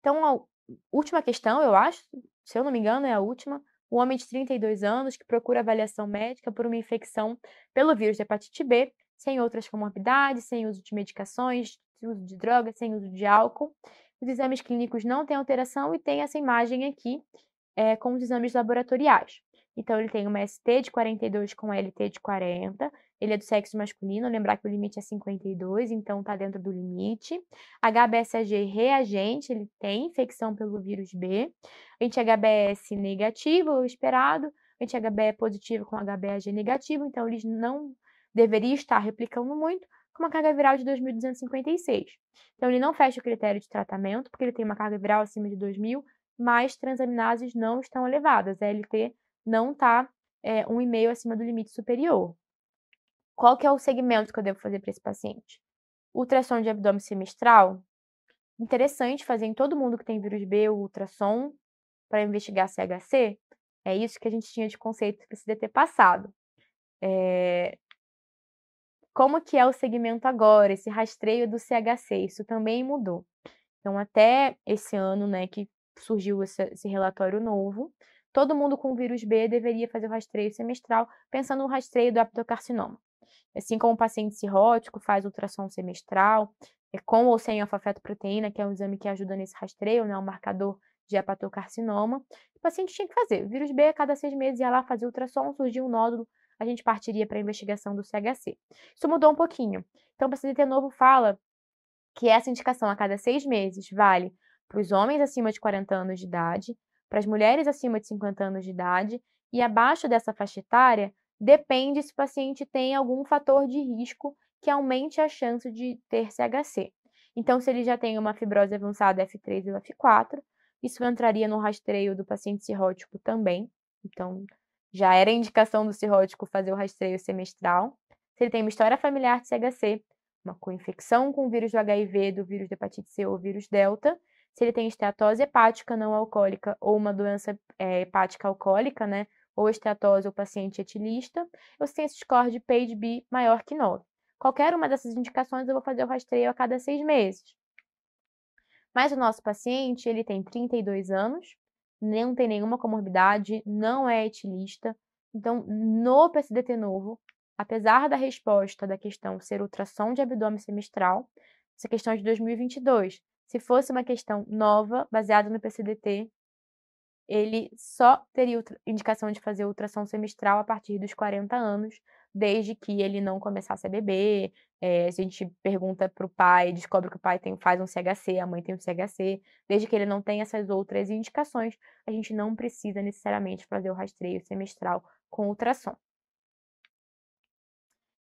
Então, a última questão, eu acho, se eu não me engano, é a última. Um homem de 32 anos que procura avaliação médica por uma infecção pelo vírus de hepatite B, sem outras comorbidades, sem uso de medicações, sem uso de drogas, sem uso de álcool. Os exames clínicos não têm alteração e tem essa imagem aqui é, com os exames laboratoriais. Então, ele tem uma ST de 42 com LT de 40. Ele é do sexo masculino, lembrar que o limite é 52, então está dentro do limite. HBsAg reagente, ele tem infecção pelo vírus B. Anti-HBs negativo, esperado. Anti-HB positivo com HBAg negativo, então eles não deveriam estar replicando muito com uma carga viral de 2.256. Então, ele não fecha o critério de tratamento, porque ele tem uma carga viral acima de 2.000, mas transaminases não estão elevadas. A LT não está é, um e acima do limite superior. Qual que é o segmento que eu devo fazer para esse paciente? Ultrassom de abdômen semestral? Interessante fazer em todo mundo que tem vírus B o ultrassom para investigar CHC? É isso que a gente tinha de conceito que precisa ter passado. É, como que é o segmento agora, esse rastreio do CHC, isso também mudou. Então, até esse ano, né, que surgiu esse, esse relatório novo, todo mundo com vírus B deveria fazer o rastreio semestral, pensando no rastreio do aptocarcinoma. Assim como o paciente cirrótico faz ultrassom semestral, é com ou sem alfa-fetoproteína, que é um exame que ajuda nesse rastreio, né, um marcador de hepatocarcinoma, o paciente tinha que fazer. O vírus B, a cada seis meses, ia lá fazer ultrassom, surgiu um nódulo, a gente partiria para a investigação do CHC. Isso mudou um pouquinho. Então, o PCDT novo fala que essa indicação a cada seis meses vale para os homens acima de 40 anos de idade, para as mulheres acima de 50 anos de idade e abaixo dessa faixa etária depende se o paciente tem algum fator de risco que aumente a chance de ter CHC. Então, se ele já tem uma fibrose avançada F3 ou F4, isso entraria no rastreio do paciente cirrótico também. Então, já era indicação do cirrótico fazer o rastreio semestral. Se ele tem uma história familiar de CHC, uma coinfecção com o vírus do HIV, do vírus da hepatite C ou vírus delta, se ele tem esteatose hepática não alcoólica ou uma doença é, hepática alcoólica, né? Ou esteatose ou paciente etilista, ou se tem esse score de PAGE-B maior que 9. Qualquer uma dessas indicações eu vou fazer o rastreio a cada seis meses. Mas o nosso paciente, ele tem 32 anos, não tem nenhuma comorbidade, não é etilista. Então, no PSDT novo, apesar da resposta da questão ser ultrassom de abdômen semestral, essa questão é de 2022. Se fosse uma questão nova, baseada no PCDT, ele só teria indicação de fazer ultrassom semestral a partir dos 40 anos, desde que ele não começasse a beber. É, a gente pergunta para o pai, descobre que o pai tem, faz um CHC, a mãe tem um CHC. Desde que ele não tenha essas outras indicações, a gente não precisa necessariamente fazer o rastreio semestral com ultrassom.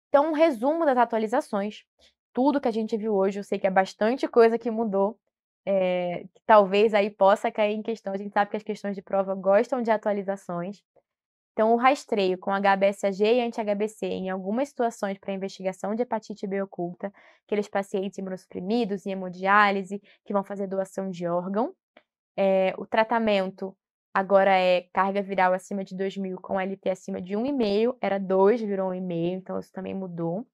Então, um resumo das atualizações. Tudo que a gente viu hoje, eu sei que é bastante coisa que mudou, é, que talvez aí possa cair em questão. A gente sabe que as questões de prova gostam de atualizações. Então, o rastreio com HBSAG e anti-HBC em algumas situações para investigação de hepatite B oculta, aqueles pacientes imunossuprimidos, em hemodiálise, que vão fazer doação de órgão. É, o tratamento agora é carga viral acima de 2.000 com LT acima de 1,5, era 2, virou 1,5, então isso também mudou.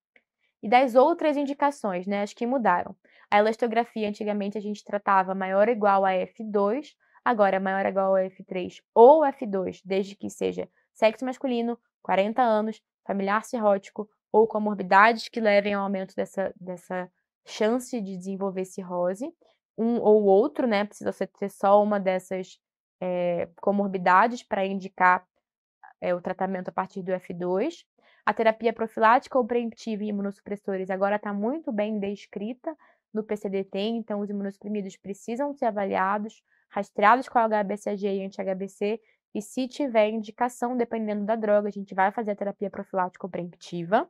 E das outras indicações, né, as que mudaram. A elastografia, antigamente a gente tratava maior ou igual a F2, agora é maior ou igual a F3 ou F2, desde que seja sexo masculino, 40 anos, familiar cirrótico ou comorbidades que levem ao aumento dessa, dessa chance de desenvolver cirrose. Um ou outro, né? Precisa ter só uma dessas é, comorbidades para indicar é, o tratamento a partir do F2. A terapia profilática ou preventiva em imunossupressores agora está muito bem descrita no PCDT, então os imunossuprimidos precisam ser avaliados, rastreados com a HBCG e anti-HBC, e se tiver indicação, dependendo da droga, a gente vai fazer a terapia profilática ou preemptiva.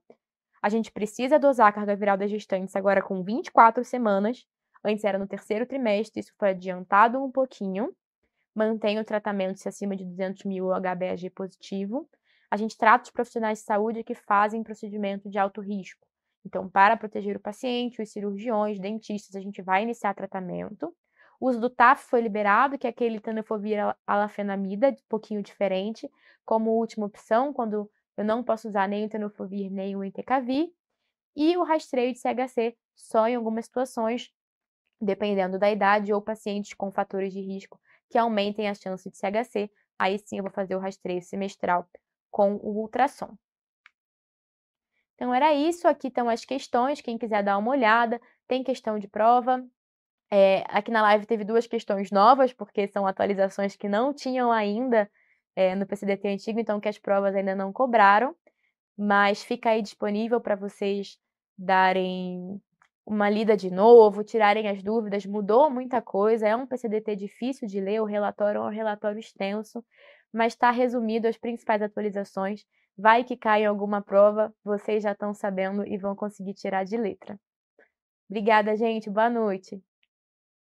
A gente precisa dosar a carga viral das gestantes agora com 24 semanas. Antes era no terceiro trimestre, isso foi adiantado um pouquinho. Mantém o tratamento se acima de 200 mil HBAG positivo. A gente trata os profissionais de saúde que fazem procedimento de alto risco. Então, para proteger o paciente, os cirurgiões, dentistas, a gente vai iniciar tratamento. O uso do TAF foi liberado, que é aquele tenofovir alafenamida, um pouquinho diferente, como última opção, quando eu não posso usar nem o tenofovir nem o entecavir. E o rastreio de CHC só em algumas situações, dependendo da idade ou pacientes com fatores de risco que aumentem a chance de CHC. Aí sim eu vou fazer o rastreio semestral com o ultrassom. Então era isso, aqui estão as questões, quem quiser dar uma olhada, tem questão de prova, é, aqui na live teve duas questões novas, porque são atualizações que não tinham ainda é, no PCDT antigo, então que as provas ainda não cobraram, mas fica aí disponível para vocês darem uma lida de novo, tirarem as dúvidas, mudou muita coisa, é um PCDT difícil de ler, o relatório é um relatório extenso, mas está resumido as principais atualizações. Vai que cai alguma prova, vocês já estão sabendo e vão conseguir tirar de letra. Obrigada, gente. Boa noite.